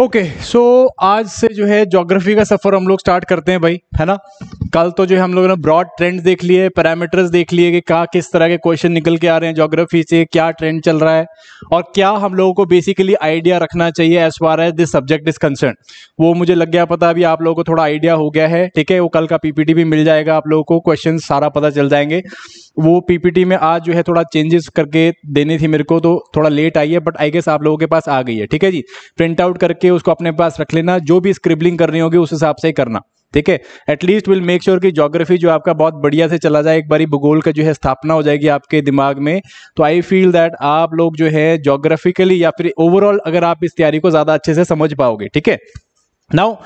okay okay, सो so, आज से जो है ज्योग्राफी का सफ़र हम लोग स्टार्ट करते हैं भाई है ना कल तो जो है हम लोगों ने ब्रॉड ट्रेंड्स देख लिए पैरामीटर्स देख लिए कि कहा किस तरह के क्वेश्चन निकल के आ रहे हैं ज्योग्राफी से क्या ट्रेंड चल रहा है और क्या हम लोगों को बेसिकली आइडिया रखना चाहिए as far as this subject is concern वो मुझे लग गया पता अभी आप लोगों को थोड़ा आइडिया हो गया है ठीक है वो कल का पीपीटी भी मिल जाएगा आप लोगों को क्वेश्चन सारा पता चल जाएंगे वो पीपीटी में आज जो है थोड़ा चेंजेस करके देनी थी मेरे को तो थोड़ा लेट आई है बट आई गेस आप लोगों के पास आ गई है ठीक है जी प्रिंट आउट करके करके उसको अपने पास रख लेना जो भी स्क्रिबलिंग करनी होगी उस हिसाब से ही करना ठीक है एटलीस्ट विल मेक श्योर कि जोग्राफी जो आपका बहुत बढ़िया से चला जाए एक बारी भूगोल का जो है स्थापना हो जाएगी आपके दिमाग में तो आई फील दैट आप लोग जो है जोग्राफिकली या फिर ओवरऑल अगर आप इस तैयारी को ज़्यादा अच्छे से समझ पाओगे ठीक है नाउ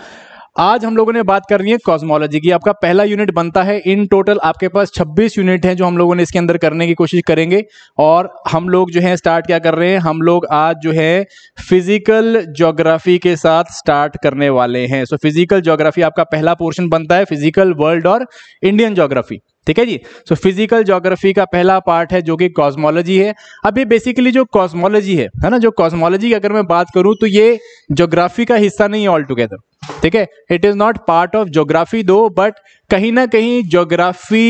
आज हम लोगों ने बात करनी है कॉस्मोलॉजी की आपका पहला यूनिट बनता है इन टोटल आपके पास 26 यूनिट हैं जो हम लोगों ने इसके अंदर करने की कोशिश करेंगे और हम लोग जो है स्टार्ट क्या कर रहे हैं हम लोग आज जो है फिजिकल ज्योग्राफी के साथ स्टार्ट करने वाले हैं सो फिजिकल ज्योग्राफी आपका पहला पोर्शन बनता है फिजिकल वर्ल्ड और इंडियन ज्योग्राफी ठीक है जी सो फिजिकल ज्योग्राफी का पहला पार्ट है जो कि कॉस्मोलॉजी है अब ये बेसिकली जो कॉस्मोलॉजी है है ना जो कॉस्मोलॉजी की अगर मैं बात करूं तो ये ज्योग्राफी का हिस्सा नहीं है ऑल टुगेदर ठीक है it is not part of geography though but कहीं ना कहीं ज्योग्राफी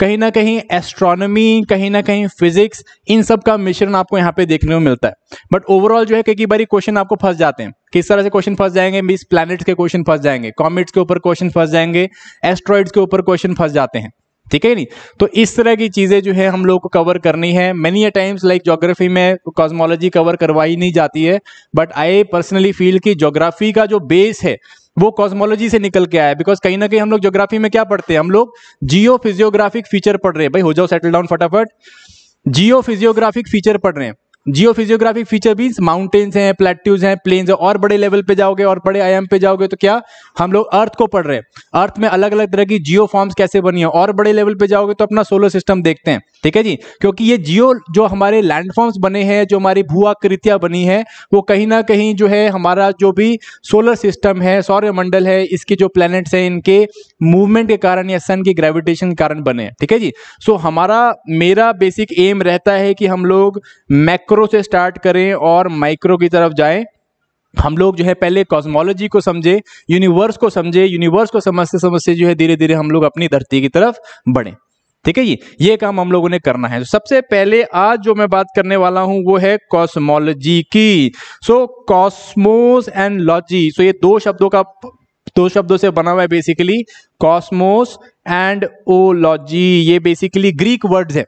कहीं ना कहीं एस्ट्रोनॉमी कहीं ना कहीं फिजिक्स इन सब का मिश्रण आपको यहाँ पे देखने को मिलता है बट ओवरऑल जो है कई बार क्वेश्चन आपको फंस जाते हैं किस तरह से क्वेश्चन फंस जाएंगे मिस प्लैनेट्स के क्वेश्चन फंस जाएंगे कॉमेट्स के ऊपर क्वेश्चन फंस जाएंगे एस्ट्रॉइड्स के ऊपर क्वेश्चन फंस जाते हैं ठीक है नहीं तो इस तरह की चीज़ें जो है हम लोग को कवर करनी है many a times like geography में कॉस्मोलॉजी कवर करवाई नहीं जाती है बट आई पर्सनली फील कि ज्योग्राफी का जो बेस है वो कॉस्मोलॉजी से निकल के आया बिकॉज कहीं ना कहीं हम लोग ज्योग्राफी में क्या पढ़ते हैं हम लोग जियो फिजियोग्राफिक फीचर पढ़ रहे हैं भाई हो जाओ सेटल डाउन फटाफट जियो फिजियोग्राफिक फीचर पढ़ रहे हैं geo physiographic feature means mountains हैं प्लेट्यूज हैं प्लेन्स है और बड़े लेवल पे जाओगे और बड़े आयाम पे जाओगे तो क्या हम लोग अर्थ को पढ़ रहे हैं अर्थ में अलग अलग तरह की जियो फॉर्म्स कैसे बनी है और बड़े लेवल पे जाओगे तो अपना सोलर सिस्टम देखते हैं ठीक है जी क्योंकि ये जियो जो हमारे लैंडफॉर्म्स बने हैं जो हमारी भूआकृतियाँ बनी है वो कहीं ना कहीं जो है हमारा जो भी सोलर सिस्टम है सौर्यमंडल है इसके जो प्लैनेट्स हैं इनके मूवमेंट के कारण या सन की ग्रेविटेशन के कारण बने हैं ठीक है जी सो हमारा मेरा बेसिक एम रहता है कि हम लोग मैक्रो मैक्रो से स्टार्ट करें और माइक्रो की तरफ जाए हम लोग जो है पहले कॉस्मोलॉजी को समझे यूनिवर्स को समझे यूनिवर्स को समझते समझते जो है धीरे धीरे हम लोग अपनी धरती की तरफ बढ़े ठीक है ये ये काम हम लोगों ने करना है सबसे पहले आज जो मैं बात करने वाला हूं वो है कॉस्मोलॉजी की so cosmos and logy so ये दो शब्दों का दो शब्दों से बना हुआ है बेसिकली कॉस्मोस एंड ओलॉजी ये बेसिकली ग्रीक वर्ड्स है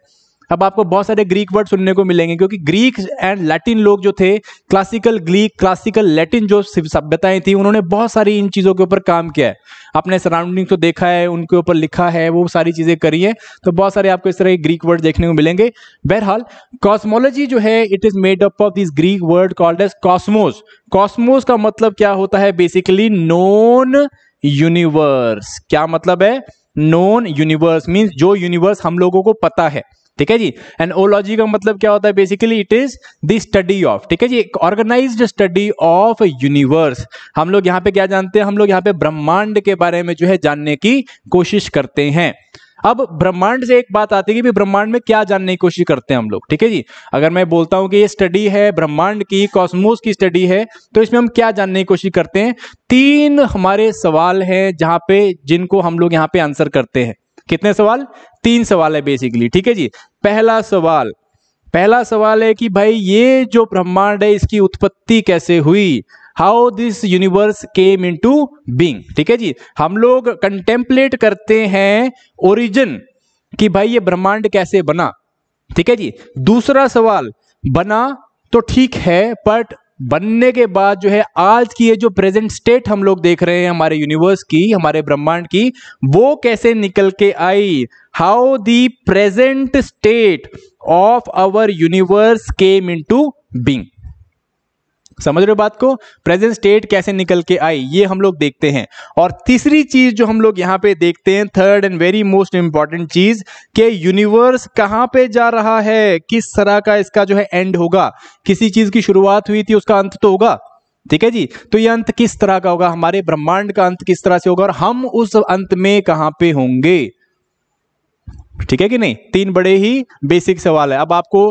अब आपको बहुत सारे ग्रीक वर्ड सुनने को मिलेंगे क्योंकि ग्रीक एंड लैटिन लोग जो थे क्लासिकल ग्रीक क्लासिकल लैटिन जो सभ्यताएं थी उन्होंने बहुत सारी इन चीज़ों के ऊपर काम किया है अपने सराउंडिंग को देखा है उनके ऊपर लिखा है वो सारी चीज़ें करी हैं तो बहुत सारे आपको इस तरह के ग्रीक वर्ड देखने को मिलेंगे बहरहाल कॉस्मोलॉजी जो है it is made up of this Greek word called as cosmos cosmos का मतलब क्या होता है बेसिकली नोन यूनिवर्स क्या मतलब है नोन यूनिवर्स मीन्स जो यूनिवर्स हम लोगों को पता है ठीक है जी एंड ओलॉजी का मतलब क्या होता है basically it is the study of ठीक है जी एक ऑर्गेनाइज स्टडी ऑफ यूनिवर्स हम लोग यहाँ पे क्या जानते हैं हम लोग यहाँ पे ब्रह्मांड के बारे में जो है जानने की कोशिश करते हैं अब ब्रह्मांड से एक बात आती है कि ब्रह्मांड में क्या जानने की कोशिश करते हैं हम लोग ठीक है जी अगर मैं बोलता हूं कि ये स्टडी है ब्रह्मांड की कॉस्मोस की स्टडी है तो इसमें हम क्या जानने की कोशिश करते हैं तीन हमारे सवाल हैं जहां पे जिनको हम लोग यहाँ पे आंसर करते हैं कितने सवाल तीन सवाल है बेसिकली ठीक है जी पहला सवाल पहला सवाल है कि भाई ये जो ब्रह्मांड है इसकी उत्पत्ति कैसे हुई how this universe came in to being ठीक है जी हम लोग कंटेम्पलेट करते हैं ओरिजिन कि भाई ये ब्रह्मांड कैसे बना ठीक है जी दूसरा सवाल बना तो ठीक है बट बनने के बाद जो है आज की ये जो प्रेजेंट स्टेट हम लोग देख रहे हैं हमारे यूनिवर्स की हमारे ब्रह्मांड की वो कैसे निकल के आई how the present state of our universe came in to being समझ रहे हो बात को प्रेजेंट स्टेट कैसे निकल के आई ये हम लोग देखते हैं और तीसरी चीज जो हम लोग यहाँ पे देखते हैं third and very most important चीज के यूनिवर्स कहाँ पे जा रहा है किस तरह का इसका जो है एंड होगा किसी चीज की शुरुआत हुई थी उसका अंत तो होगा ठीक है जी तो ये अंत किस तरह का होगा हमारे ब्रह्मांड का अंत किस तरह से होगा और हम उस अंत में कहां पे होंगे ठीक है कि नहीं तीन बड़े ही बेसिक सवाल है अब आपको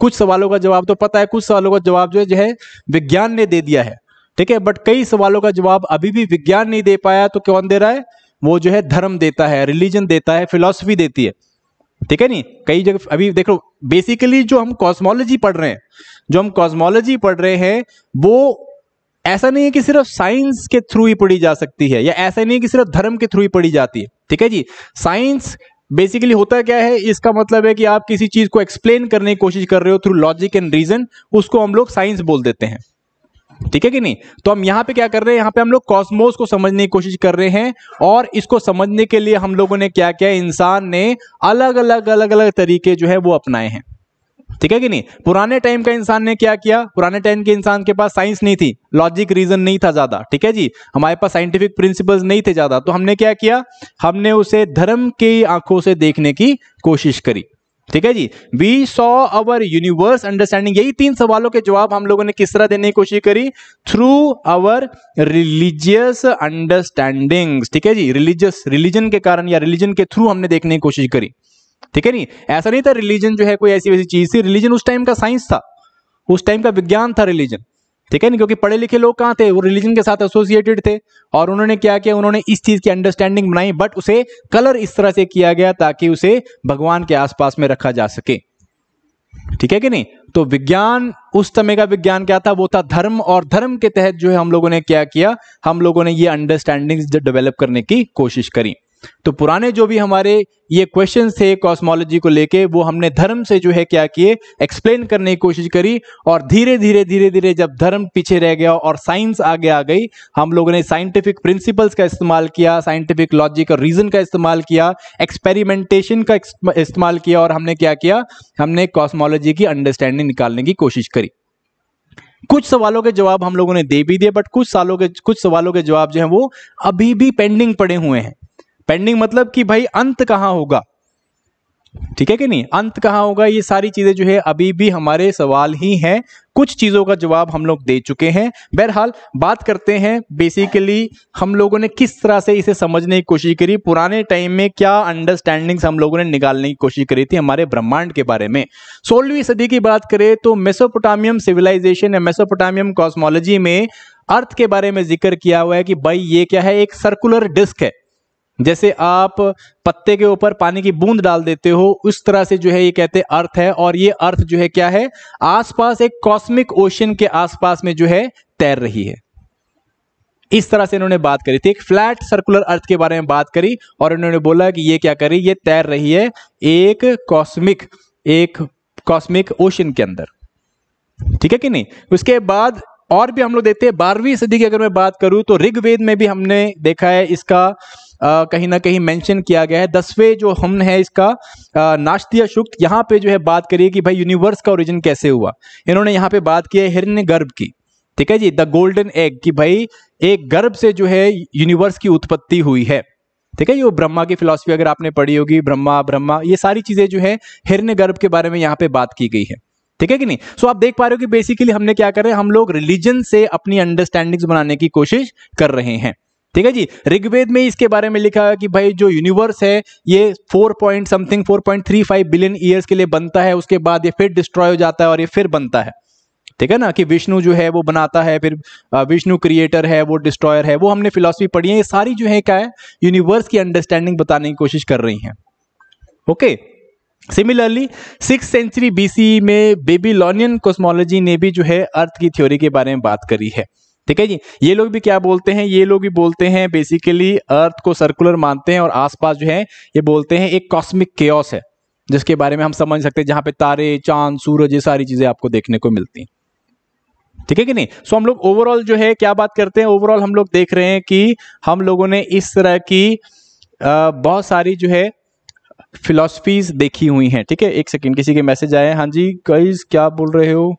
कुछ सवालों का जवाब तो पता है कुछ सवालों का जवाब जो है जो है विज्ञान ने दे दिया है ठीक है बट कई सवालों का जवाब अभी भी विज्ञान नहीं दे पाया तो कौन दे रहा है वो जो है धर्म देता है रिलीजन देता है फिलोसफी देती है ठीक है नहीं कई जगह अभी देखो बेसिकली जो हम कॉस्मोलॉजी पढ़ रहे हैं जो हम कॉस्मोलॉजी पढ़ रहे हैं वो ऐसा नहीं है कि सिर्फ साइंस के थ्रू ही पढ़ी जा सकती है या ऐसा नहीं है कि सिर्फ धर्म के थ्रू ही पढ़ी जाती है ठीक है जी साइंस बेसिकली होता क्या है इसका मतलब है कि आप किसी चीज को एक्सप्लेन करने की कोशिश कर रहे हो थ्रू लॉजिक एंड रीजन उसको हम लोग साइंस बोल देते हैं ठीक है कि नहीं तो हम यहाँ पे क्या कर रहे हैं यहाँ पे हम लोग कॉस्मोस को समझने की कोशिश कर रहे हैं और इसको समझने के लिए हम लोगों ने क्या किया इंसान ने अलग अलग अलग अलग तरीके जो है वो अपनाए हैं ठीक है कि नहीं पुराने टाइम का इंसान ने क्या किया पुराने टाइम के इंसान के पास साइंस नहीं थी लॉजिक रीजन नहीं था ज्यादा ठीक है जी हमारे पास साइंटिफिक प्रिंसिपल्स नहीं थे ज्यादा तो हमने क्या किया हमने उसे धर्म की आंखों से देखने की कोशिश करी ठीक है जी we saw our universe understanding यही तीन सवालों के जवाब हम लोगों ने किस तरह देने की कोशिश करी थ्रू अवर रिलीजियस अंडरस्टैंडिंग ठीक है जी रिलीजियस रिलीजन के कारण या रिलीजन के थ्रू हमने देखने की कोशिश करी ठीक है नहीं ऐसा नहीं था रिलीजन जो है कोई ऐसी वैसी चीज थी रिलीजन उस टाइम का साइंस था उस टाइम का विज्ञान था रिलीजन ठीक है नहीं क्योंकि पढ़े लिखे लोग कहाँ थे वो रिलीजन के साथ एसोसिएटेड थे और उन्होंने क्या किया उन्होंने इस चीज़ की अंडरस्टैंडिंग बनाई बट उसे कलर इस तरह से किया गया ताकि उसे भगवान के आसपास में रखा जा सके ठीक है कि नहीं तो विज्ञान उस समय का विज्ञान क्या था वो था धर्म और धर्म के तहत जो है हम लोगों ने क्या किया हम लोगों ने ये अंडरस्टैंडिंग डेवलप करने की कोशिश करी तो पुराने जो भी हमारे ये क्वेश्चन थे कॉस्मोलॉजी को लेके वो हमने धर्म से जो है क्या किए एक्सप्लेन करने की कोशिश करी और धीरे धीरे धीरे धीरे जब धर्म पीछे रह गया और साइंस आगे आ गई हम लोगों ने साइंटिफिक प्रिंसिपल्स का इस्तेमाल किया साइंटिफिक लॉजिक और रीजन का इस्तेमाल किया एक्सपेरिमेंटेशन का इस्तेमाल किया और हमने क्या किया हमने कॉस्मोलॉजी की अंडरस्टैंडिंग निकालने की कोशिश करी कुछ सवालों के जवाब हम लोगों ने दे भी दिए बट कुछ सालों के कुछ सवालों के जवाब जो है वो अभी भी पेंडिंग पड़े हुए हैं पेंडिंग मतलब कि भाई अंत कहाँ होगा ठीक है कि नहीं अंत कहाँ होगा ये सारी चीजें जो है अभी भी हमारे सवाल ही हैं कुछ चीजों का जवाब हम लोग दे चुके हैं बहरहाल बात करते हैं बेसिकली हम लोगों ने किस तरह से इसे समझने की कोशिश करी पुराने टाइम में क्या अंडरस्टैंडिंग्स हम लोगों ने निकालने की कोशिश करी थी हमारे ब्रह्मांड के बारे में सोलहवीं सदी की बात करें तो मेसोपोटामियम सिविलाइजेशन या मेसोपोटामियम कॉस्मोलॉजी में अर्थ के बारे में जिक्र किया हुआ है कि भाई ये क्या है एक सर्कुलर डिस्क है जैसे आप पत्ते के ऊपर पानी की बूंद डाल देते हो उस तरह से जो है ये कहते हैं अर्थ है और ये अर्थ जो है क्या है आसपास एक कॉस्मिक ओशन के आसपास में जो है तैर रही है इस तरह से इन्होंने बात करी थी एक फ्लैट सर्कुलर अर्थ के बारे में बात करी और इन्होंने बोला कि ये क्या करी ये तैर रही है एक कॉस्मिक एक कॉस्मिक ओशन के अंदर ठीक है कि नहीं उसके बाद और भी हम लोग देखते हैं बारहवीं सदी की अगर मैं बात करूं तो ऋग्वेद में भी हमने देखा है इसका कहीं ना कहीं मेंशन किया गया है दसवें जो हम है इसका नाश्तीय शुक्त यहाँ पे जो है बात करिए कि भाई यूनिवर्स का ओरिजिन कैसे हुआ इन्होंने यहाँ पे बात की है हिरण्य गर्भ की ठीक है जी द गोल्डन एग कि भाई एक गर्भ से जो है यूनिवर्स की उत्पत्ति हुई है ठीक है ये ब्रह्मा की फिलोसफी अगर आपने पढ़ी होगी ब्रह्मा ब्रह्मा ये सारी चीजें जो है हिरण्य गर्भ के बारे में यहाँ पे बात की गई है ठीक है कि नहीं सो so, आप देख पा रहे हो कि बेसिकली हमने क्या कर रहे हैं हम लोग रिलीजन से अपनी अंडरस्टैंडिंग्स बनाने की कोशिश कर रहे हैं ठीक है जी ऋग्वेद में इसके बारे में लिखा है कि भाई जो यूनिवर्स है ये four point something four point three five billion years के लिए बनता है उसके बाद ये फिर डिस्ट्रॉय हो जाता है और ये फिर बनता है ठीक है ना कि विष्णु जो है वो बनाता है फिर विष्णु क्रिएटर है वो डिस्ट्रॉयर है वो हमने फिलोसफी पढ़ी है ये सारी जो है क्या है यूनिवर्स की अंडरस्टैंडिंग बताने की कोशिश कर रही हैं okay similarly six century BC में बेबीलोनियन कॉस्मोलॉजी ने भी जो है अर्थ की थ्योरी के बारे में बात करी है ठीक है जी ये लोग भी क्या बोलते हैं ये लोग भी बोलते हैं बेसिकली अर्थ को सर्कुलर मानते हैं और आसपास जो है ये बोलते हैं एक कॉस्मिक केयस है जिसके बारे में हम समझ सकते हैं जहां पे तारे चांद सूरज ये सारी चीजें आपको देखने को मिलती हैं ठीक है कि नहीं सो so, हम लोग ओवरऑल जो है क्या बात करते हैं ओवरऑल हम लोग देख रहे हैं कि हम लोगों ने इस तरह की बहुत सारी जो है फिलोसफीज देखी हुई हैं ठीक है एक सेकेंड किसी के मैसेज आए हाँ जी कई क्या बोल रहे हो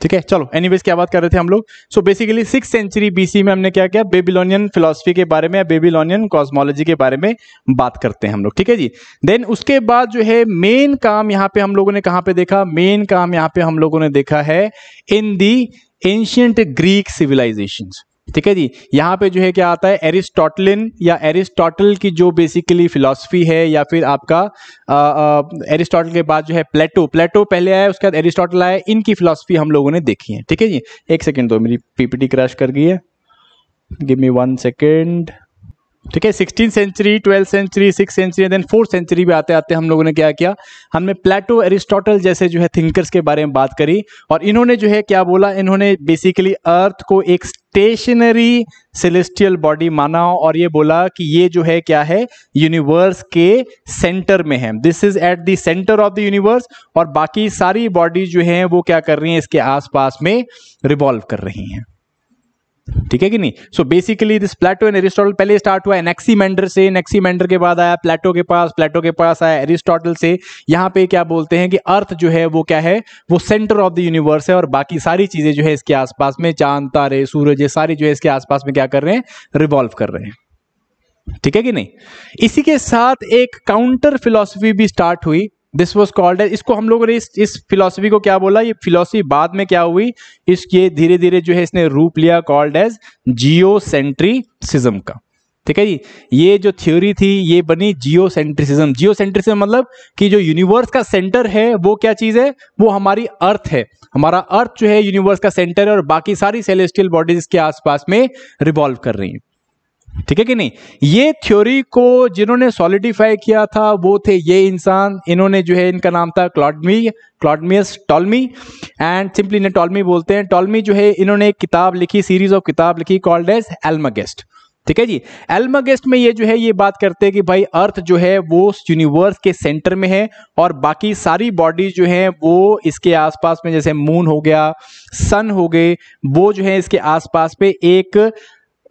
ठीक है चलो एनीवेज क्या बात कर रहे थे हम लोग so basically six century BC में हमने क्या किया बेबीलोनियन फिलोसफी के बारे में या बेबीलोनियन कॉस्मोलॉजी के बारे में बात करते हैं हम लोग ठीक है जी देन उसके बाद जो है मेन काम यहाँ पे हम लोगों ने कहाँ पे देखा मेन काम यहाँ पे हम लोगों ने देखा है in the ancient Greek civilization ठीक है जी यहाँ पे जो है क्या आता है एरिस्टोटलिन या एरिस्टोटल की जो बेसिकली फिलोसफी है या फिर आपका एरिस्टोटल के बाद जो है प्लेटो प्लेटो पहले आया उसके बाद एरिस्टोटल आया इनकी फिलॉसफी हम लोगों ने देखी है ठीक है जी एक सेकेंड दो मेरी पीपीटी क्रैश कर गई है गिव मी वन सेकेंड ठीक है sixteen century twelfth century six century then fourth century भी आते आते हम लोगों ने क्या किया हमने प्लेटो एरिस्टोटल जैसे जो है थिंकर्स के बारे में बात करी और इन्होंने जो है क्या बोला इन्होंने बेसिकली अर्थ को एक स्टेशनरी सेलेस्टियल बॉडी माना और ये बोला कि ये जो है क्या है यूनिवर्स के सेंटर में है this is at the centre of the universe और बाकी सारी बॉडी जो है वो क्या कर रही है इसके आसपास में रिवॉल्व कर रही हैं ठीक है कि नहीं so basically this Plato and Aristotle पहले स्टार्ट हुआ है से नेक्सीमेंडर के बाद आया प्लेटो के पास प्लेटो के पास आया एरिस्टोटल से यहां पे क्या बोलते हैं कि अर्थ जो है वो क्या है वो सेंटर ऑफ द यूनिवर्स है और बाकी सारी चीजें जो है इसके आसपास में चांद तारे सूरज ये सारी जो है इसके आसपास में क्या कर रहे हैं रिवॉल्व कर रहे हैं ठीक है कि नहीं इसी के साथ एक काउंटर फिलोसफी भी स्टार्ट हुई दिस वॉज कॉल्ड है इसको हम लोगों ने इस इस फिलोसफी को क्या बोला ये फिलोसफी बाद में क्या हुई इसके धीरे धीरे जो है इसने रूप लिया कॉल्ड एज जियो सेंट्रीसिज्म का ठीक है जी ये जो थ्योरी थी ये बनी जियो सेंट्रिसिज्म जियो सेंट्रिसिज्म मतलब कि जो यूनिवर्स का सेंटर है वो क्या चीज़ है वो हमारी अर्थ है हमारा अर्थ जो है यूनिवर्स का सेंटर है और बाकी सारी सेलेस्टियल बॉडीज इसके आसपास में रिवॉल्व कर रही है ठीक है कि नहीं ये थ्योरी को जिन्होंने सॉलिडिफाई किया था वो थे ये इंसान इन्होंने जो है इनका नाम था क्लॉडमी क्लॉडमियस टॉलमी एंड सिंपली इन्हें टॉलमी बोलते हैं टॉलमी जो है इन्होंने एक किताब लिखी सीरीज ऑफ किताब लिखी कॉल्ड एज एल्मागेस्ट ठीक है जी एल्मागेस्ट में ये जो है ये बात करते हैं कि भाई अर्थ जो है वो यूनिवर्स के सेंटर में है और बाकी सारी बॉडीज जो हैं वो इसके आसपास में जैसे मून हो गया सन हो गए वो जो है इसके आसपास पे एक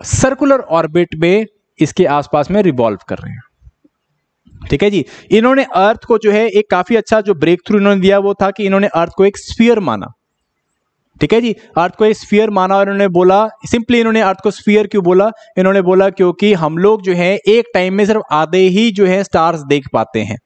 सर्कुलर ऑर्बिट में इसके आसपास में रिवॉल्व कर रहे हैं ठीक है जी इन्होंने अर्थ को जो है एक काफी अच्छा जो ब्रेक थ्रू इन्होंने दिया वो था कि इन्होंने अर्थ को एक स्फियर माना ठीक है जी अर्थ को एक स्फियर माना और इन्होंने बोला सिंपली इन्होंने अर्थ को स्फियर क्यों बोला इन्होंने बोला क्योंकि हम लोग जो है एक टाइम में सिर्फ आधे ही जो है स्टार्स देख पाते हैं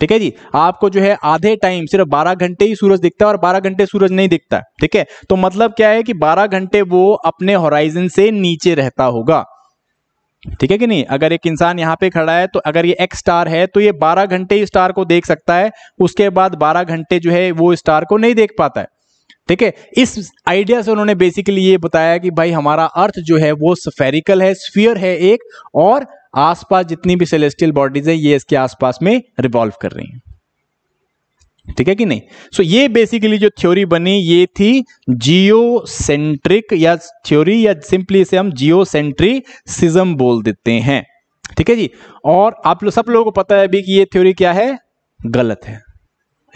ठीक है जी आपको जो है आधे टाइम सिर्फ बारह घंटे ही सूरज दिखता है और बारह घंटे सूरज नहीं दिखता ठीक है तो मतलब क्या है कि बारह घंटे वो अपने होराइजन से नीचे रहता होगा ठीक है कि नहीं अगर एक इंसान यहां पे खड़ा है तो अगर ये एक्स स्टार है तो ये 12 घंटे ही स्टार को देख सकता है उसके बाद 12 घंटे जो है वो स्टार को नहीं देख पाता है ठीक है इस आइडिया से उन्होंने बेसिकली ये बताया कि भाई हमारा अर्थ जो है वो सफेरिकल है स्फीयर है एक और आसपास जितनी भी सेलेस्टियल बॉडीज है ये इसके आसपास में रिवॉल्व कर रही हैं ठीक है कि नहीं सो so, ये बेसिकली जो थ्योरी बनी ये थी जियोसेंट्रिक या थ्योरी या सिंपली इसे हम जियोसेंट्रिसिज्म बोल देते हैं ठीक है जी और आप लोग सब लोगों को पता है अभी कि ये थ्योरी क्या है गलत है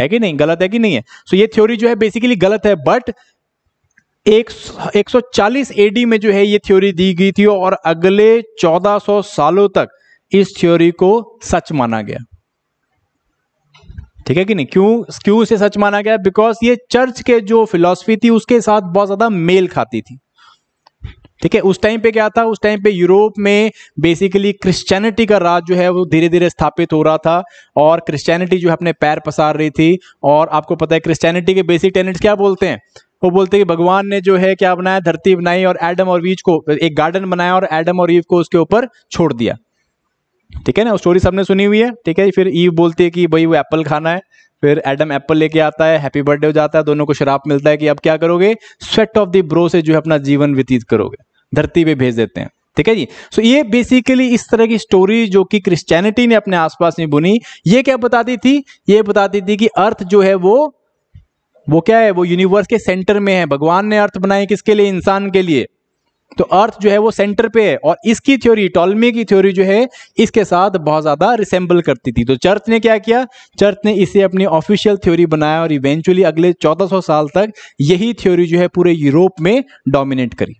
है कि नहीं गलत है कि नहीं है सो so, ये थ्योरी जो है बेसिकली गलत है बट एक 140 एडी में जो है ये थ्योरी दी गई थी और अगले 1400 सालों तक इस थ्योरी को सच माना गया ठीक है कि नहीं क्यों क्यों इसे सच माना गया बिकॉज ये चर्च के जो फिलॉसफी थी उसके साथ बहुत ज्यादा मेल खाती थी ठीक है उस टाइम पे क्या था उस टाइम पे यूरोप में बेसिकली क्रिश्चियनिटी का राज जो है वो धीरे धीरे स्थापित हो रहा था और क्रिश्चियनिटी जो है अपने पैर पसार रही थी और आपको पता है क्रिश्चियनिटी के बेसिक टेनेंट्स क्या बोलते हैं वो बोलते हैं कि भगवान ने जो है क्या बनाया धरती बनाई और एडम और ईव को एक गार्डन बनाया और एडम और ईव को उसके ऊपर छोड़ दिया ठीक है ना स्टोरी सबने सुनी हुई है ठीक है फिर ईव बोलती है कि भाई वो एप्पल खाना है फिर एडम एप्पल लेके आता है हैप्पी बर्थडे हो जाता है दोनों को शराब मिलता है कि अब क्या करोगे स्वेट ऑफ दी ब्रो से जो है अपना जीवन व्यतीत करोगे धरती पे भेज देते हैं ठीक है जी सो ये बेसिकली इस तरह की स्टोरी जो कि क्रिश्चियनिटी ने अपने आसपास में बुनी ये क्या बताती थी ये बताती थी कि अर्थ जो है वो वो क्या है वो यूनिवर्स के सेंटर में है भगवान ने अर्थ बनाए किसके लिए इंसान के लिए तो अर्थ जो है वो सेंटर पे है और इसकी थ्योरी टॉलमी की थ्योरी जो है इसके साथ बहुत ज़्यादा रिसेंबल करती थी तो चर्च ने क्या किया चर्च ने इसे अपनी ऑफिशियल थ्योरी बनाया और इवेंचुअली अगले 1400 साल तक यही थ्योरी जो है पूरे यूरोप में डोमिनेट करी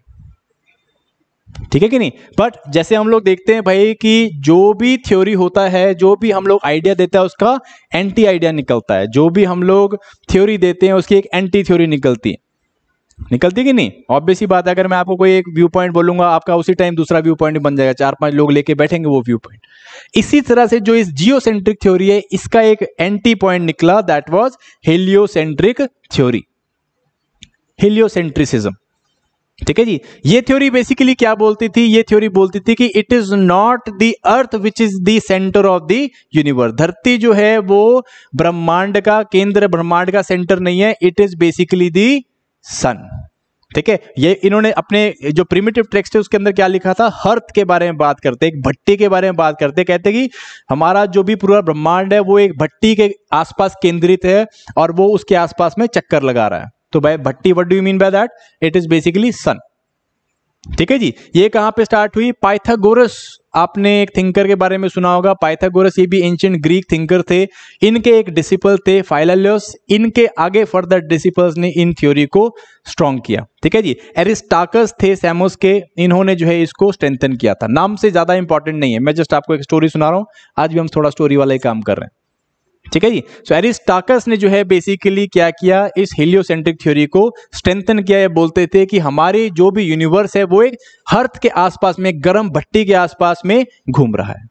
ठीक है कि नहीं बट जैसे हम लोग देखते हैं भाई कि जो भी थ्योरी होता है जो भी हम लोग आइडिया देता है उसका एंटी आइडिया निकलता है जो भी हम लोग थ्योरी देते हैं उसकी एक एंटी थ्योरी निकलती है निकलती कि नहीं ही बात है अगर मैं आपको कोई एक व्यू पॉइंट बोलूंगा आपका उसी टाइम दूसरा व्यू पॉइंट बन जाएगा चार पांच लोग लेके बैठेंगे वो व्यू पॉइंट इसी तरह से जो इस जियो थ्योरी है इसका एक एंटी पॉइंट निकला that was heliocentric theory heliocentrism ठीक है जी ये थ्योरी बेसिकली क्या बोलती थी ये थ्योरी बोलती थी कि it is not the earth which is the centre of the universe धरती जो है वो ब्रह्मांड का केंद्र ब्रह्मांड का सेंटर नहीं है it is basically the sun ठीक है ये इन्होंने अपने जो प्रिमिटिव टेक्स्ट है उसके अंदर क्या लिखा था हर्थ के बारे में बात करते एक भट्टी के बारे में बात करते कहते कि हमारा जो भी पूरा ब्रह्मांड है वो एक भट्टी के आसपास केंद्रित है और वो उसके आसपास में चक्कर लगा रहा है तो भाई Bhatti what do you mean by that it is basically sun ठीक है जी ये कहां पे स्टार्ट हुई पाइथागोरस आपने एक थिंकर के बारे में सुना होगा पाइथागोरस ये भी एंशियंट ग्रीक थिंकर थे इनके एक डिसिपल थे फाइलोस इनके आगे फर्दर डिसिपल्स ने इन थ्योरी को स्ट्रॉन्ग किया ठीक है जी एरिस्टाकस थे सैमोस के इन्होंने जो है इसको स्ट्रेंथन किया था नाम से ज़्यादा इंपॉर्टेंट नहीं है मैं जस्ट आपको एक स्टोरी सुना रहा हूं आज भी हम थोड़ा स्टोरी वाला ही काम कर रहे हैं ठीक है जी सो एरिस्टाकस ने जो है बेसिकली क्या किया इस हेलियोसेंट्रिक थ्योरी को स्ट्रेंथन किया ये बोलते थे कि हमारे जो भी यूनिवर्स है वो एक हर्थ के आसपास में गर्म भट्टी के आसपास में घूम रहा है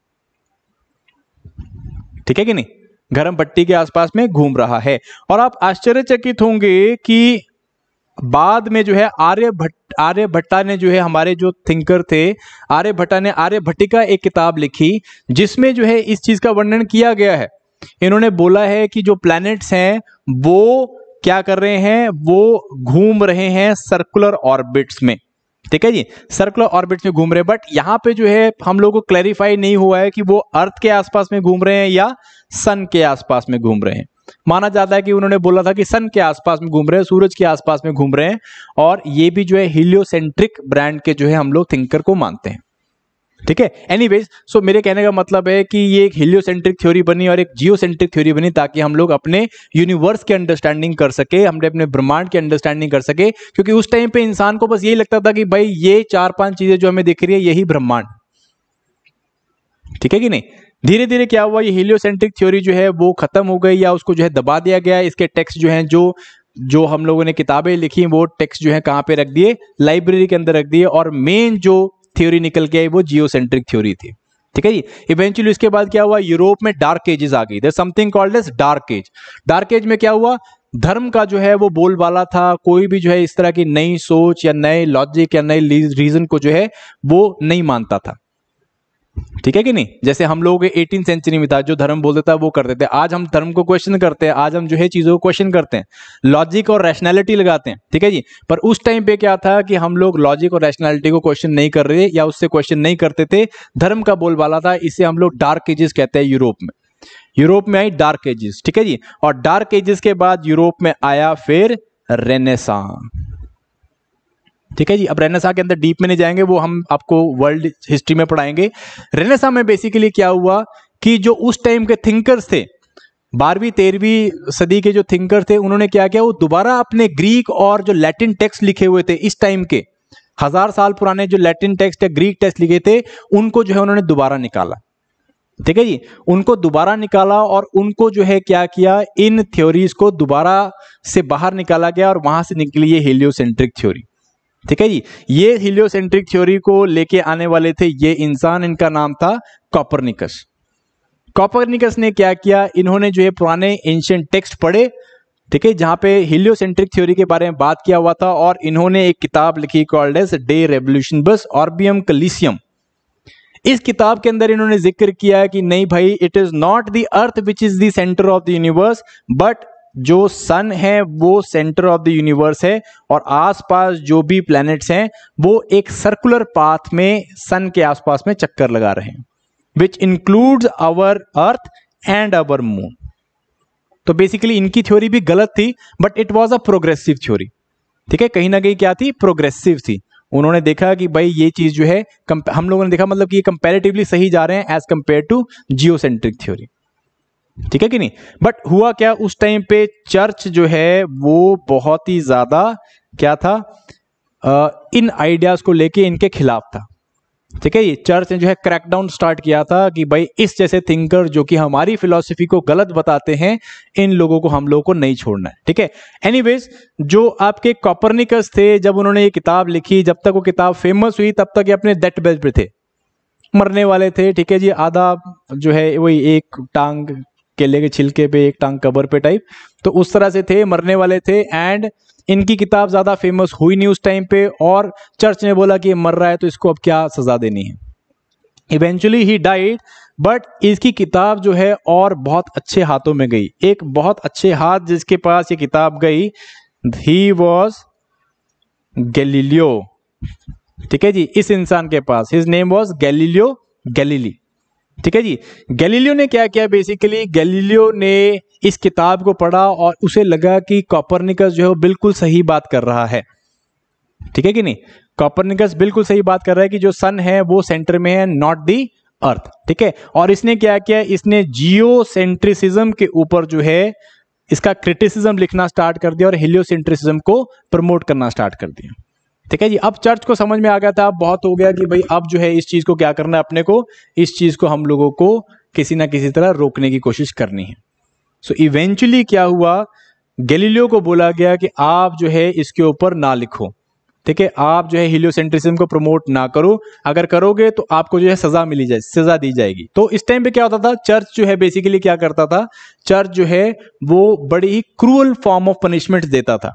ठीक है कि नहीं गर्म भट्टी के आसपास में घूम रहा है और आप आश्चर्यचकित होंगे कि बाद में जो है आर्य भट्ट आर्य भट्टा ने जो है हमारे जो थिंकर थे आर्य भट्टा ने आर्य का एक किताब लिखी जिसमें जो है इस चीज का वर्णन किया गया है इन्होंने बोला है कि जो प्लैनेट्स हैं वो क्या कर रहे हैं वो घूम रहे हैं सर्कुलर ऑर्बिट्स में ठीक है जी सर्कुलर ऑर्बिट्स में घूम रहे हैं बट यहाँ पे जो है हम लोग को क्लैरिफाई नहीं हुआ है कि वो अर्थ के आसपास में घूम रहे हैं या सन के आसपास में घूम रहे हैं माना जाता है कि उन्होंने बोला था कि सन के आसपास में घूम रहे हैं सूरज के आसपास में घूम रहे हैं और ये भी जो है हिलियोसेंट्रिक ब्रांड के जो है हम लोग थिंकर को मानते हैं ठीक है एनीवेज सो मेरे कहने का मतलब है कि ये एक हिलियोसेंट्रिक थ्योरी बनी और एक जियोसेंट्रिक थ्योरी बनी ताकि हम लोग अपने यूनिवर्स की अंडरस्टैंडिंग कर सके हमने अपने ब्रह्मांड की अंडरस्टैंडिंग कर सके क्योंकि उस टाइम पे इंसान को बस यही लगता था कि भाई ये चार पांच चीजें जो हमें दिख रही है यही ब्रह्मांड ठीक है कि नहीं धीरे धीरे क्या हुआ ये हिलियोसेंट्रिक थ्योरी जो है वो खत्म हो गई या उसको जो है दबा दिया गया इसके टेक्स्ट जो है जो जो हम लोगों ने किताबें लिखी वो टेक्स्ट जो है कहाँ पे रख दिए लाइब्रेरी के अंदर रख दिए और मेन जो थ्योरी निकल के आई वो जियो थ्योरी थी ठीक है जी इवेंचुअली उसके बाद क्या हुआ यूरोप में डार्क एजेस आ गई something called as dark age dark age में क्या हुआ धर्म का जो है वो बोलबाला था कोई भी जो है इस तरह की नई सोच या नए लॉजिक या नए रीजन को जो है वो नहीं मानता था ठीक है कि नहीं जैसे हम लोग एटीन सेंचुरी में था जो धर्म बोलते था वो करते थे आज हम धर्म को क्वेश्चन करते हैं आज हम जो है चीज़ों को क्वेश्चन करते हैं लॉजिक और रैशनैलिटी लगाते हैं ठीक है जी पर उस टाइम पे क्या था कि हम लोग लॉजिक और रैशनैलिटी को क्वेश्चन नहीं कर रहे या उससे क्वेश्चन नहीं करते थे धर्म का बोलबाला था इसे हम लोग डार्क एजेस कहते हैं यूरोप में यूरोप में आई डार्क एजेस ठीक है जी और डार्क एजेस के बाद यूरोप में आया फिर रेनेसा ठीक है जी अब रेनेसा के अंदर डीप में नहीं जाएंगे वो हम आपको वर्ल्ड हिस्ट्री में पढ़ाएंगे रेनेसा में बेसिकली क्या हुआ कि जो उस टाइम के थिंकर्स थे बारहवीं तेरहवीं सदी के जो थिंकर थे उन्होंने क्या किया वो दोबारा अपने ग्रीक और जो लैटिन टेक्स्ट लिखे हुए थे इस टाइम के हज़ार साल पुराने जो लैटिन टेक्स्ट या ग्रीक टेक्स्ट लिखे थे उनको जो है उन्होंने दोबारा निकाला ठीक है जी उनको दोबारा निकाला और उनको जो है क्या किया इन थ्योरीज को दोबारा से बाहर निकाला गया और वहां से निकली ये हेलियोसेंट्रिक थ्योरी ठीक है जी ये हिलियोसेंट्रिक थ्योरी को लेके आने वाले थे ये इंसान इनका नाम था कॉपरनिकस कॉपरनिकस ने क्या किया इन्होंने जो है पुराने एंशियंट टेक्स्ट पढ़े ठीक है जहां पे हिलियोसेंट्रिक थ्योरी के बारे में बात किया हुआ था और इन्होंने एक किताब लिखी कॉल्ड एस डे रेवल्यूशन बस ऑर्बियम कलिसियम इस किताब के अंदर इन्होंने जिक्र किया कि नहीं भाई it is not the earth which is centre of the universe but जो सन है वो सेंटर ऑफ द यूनिवर्स है और आसपास जो भी प्लैनेट्स हैं वो एक सर्कुलर पाथ में सन के आसपास में चक्कर लगा रहे हैं which includes our earth and our moon तो बेसिकली इनकी थ्योरी भी गलत थी but it was a progressive theory ठीक है कहीं ना कहीं क्या थी प्रोग्रेसिव थी उन्होंने देखा कि भाई ये चीज़ जो है हम लोगों ने देखा मतलब कि ये कंपेरेटिवली सही जा रहे हैं as compare to geocentric theory ठीक है कि नहीं बट हुआ क्या उस टाइम पे चर्च जो है वो बहुत ही ज्यादा क्या था आ, इन आइडियाज को लेके इनके खिलाफ था ठीक है ये चर्च ने जो है क्रैकडाउन स्टार्ट किया था कि भाई इस जैसे थिंकर जो कि हमारी फिलॉसफी को गलत बताते हैं इन लोगों को हम लोगों को नहीं छोड़ना है ठीक है एनीवेज जो आपके कॉपरनिकस थे जब उन्होंने ये किताब लिखी जब तक वो किताब फेमस हुई तब तक ये अपने डेट बेड पे थे मरने वाले थे ठीक है जी आधा जो है वही एक टांग केले के छिलके पे एक टांग कबर पे टाइप तो उस तरह से थे मरने वाले थे एंड इनकी किताब ज़्यादा फेमस हुई नहीं उस टाइम पे और चर्च ने बोला कि मर रहा है तो इसको अब क्या सज़ा देनी है इवेंचुअली ही डाइड बट इसकी किताब जो है और बहुत अच्छे हाथों में गई एक बहुत अच्छे हाथ जिसके पास ये किताब गई ही वॉज गैलीलियो ठीक है जी इस इंसान के पास his name was Galileo Galilei ठीक है जी गैलीलियो ने क्या किया बेसिकली गैलीलियो ने इस किताब को पढ़ा और उसे लगा कि कॉपरनिकस जो है बिल्कुल सही बात कर रहा है ठीक है कि नहीं कॉपरनिकस बिल्कुल सही बात कर रहा है कि जो सन है वो सेंटर में है नॉट दी अर्थ ठीक है और इसने क्या किया इसने जियो के ऊपर जो है इसका क्रिटिसिज्म लिखना स्टार्ट कर दिया और हेलियोसेंट्रिसिज्म को प्रमोट करना स्टार्ट कर दिया ठीक है जी अब चर्च को समझ में आ गया था बहुत हो गया कि भाई अब जो है इस चीज़ को क्या करना है अपने को इस चीज़ को हम लोगों को किसी ना किसी तरह रोकने की कोशिश करनी है सो so, इवेंचुअली क्या हुआ गैलीलियो को बोला गया कि आप जो है इसके ऊपर ना लिखो ठीक है आप जो है हिलियोसेंट्रिसम को प्रमोट ना करो अगर करोगे तो आपको जो है सजा मिली जाए सजा दी जाएगी तो इस टाइम पे क्या होता था चर्च जो है बेसिकली क्या करता था चर्च जो है वो बड़ी ही क्रूअल फॉर्म ऑफ पनिशमेंट देता था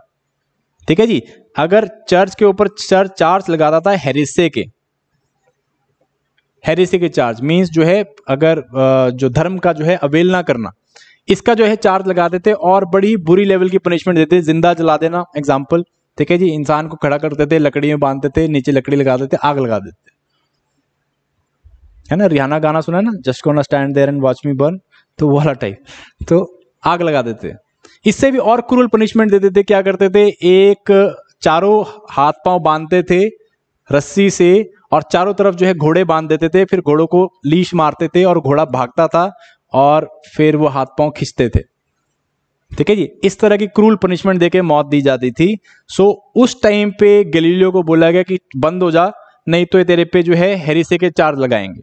ठीक है जी अगर चर्च के ऊपर चर्च चार्ज लगाता था हेरिसे के हेरिसे के चार्ज मींस जो है अगर जो धर्म का जो है अवेल ना करना इसका जो है चार्ज लगा देते और बड़ी बुरी लेवल की पनिशमेंट देते थे जिंदा जला देना एग्जाम्पल ठीक है जी इंसान को खड़ा करते थे लकड़ी में बांधते थे नीचे लकड़ी लगा देते आग लगा देते है ना रिहाना गाना सुना है ना just come stand there and watch me burn तो वो वाला टाइप तो आग लगा देते इससे भी और क्रूल पनिशमेंट देते थे क्या करते थे एक चारों हाथ पांव बांधते थे रस्सी से और चारों तरफ जो है घोड़े बांध देते थे फिर घोड़ों को लीश मारते थे और घोड़ा भागता था और फिर वो हाथ पांव खींचते थे ठीक है जी इस तरह की क्रूल पनिशमेंट देके मौत दी जाती थी सो उस टाइम पे गलीलियो को बोला गया कि बंद हो जा नहीं तो ये तेरे पे जो है हेरिसे के चार्ज लगाएंगे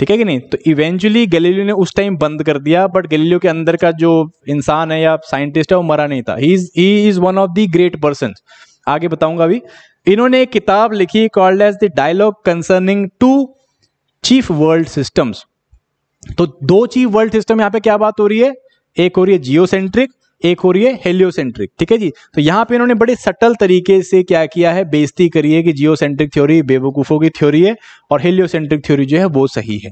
ठीक है कि नहीं तो इवेंचुअली गैलीलियो ने उस टाइम बंद कर दिया बट गैलीलियो के अंदर का जो इंसान है या साइंटिस्ट है वो मरा नहीं था he is he is one of the great person आगे बताऊंगा अभी इन्होंने एक किताब लिखी called as the dialogue concerning two chief world systems तो दो चीफ वर्ल्ड सिस्टम यहाँ पे क्या बात हो रही है एक हो रही है जियोसेंट्रिक एक हो रही है हेलियोसेंट्रिक ठीक है जी तो यहाँ पे इन्होंने बड़े सटल तरीके से क्या किया है बेजती करी है कि जियोसेंट्रिक थ्योरी बेवकूफ़ों की थ्योरी है और हेलियोसेंट्रिक थ्योरी जो है वो सही है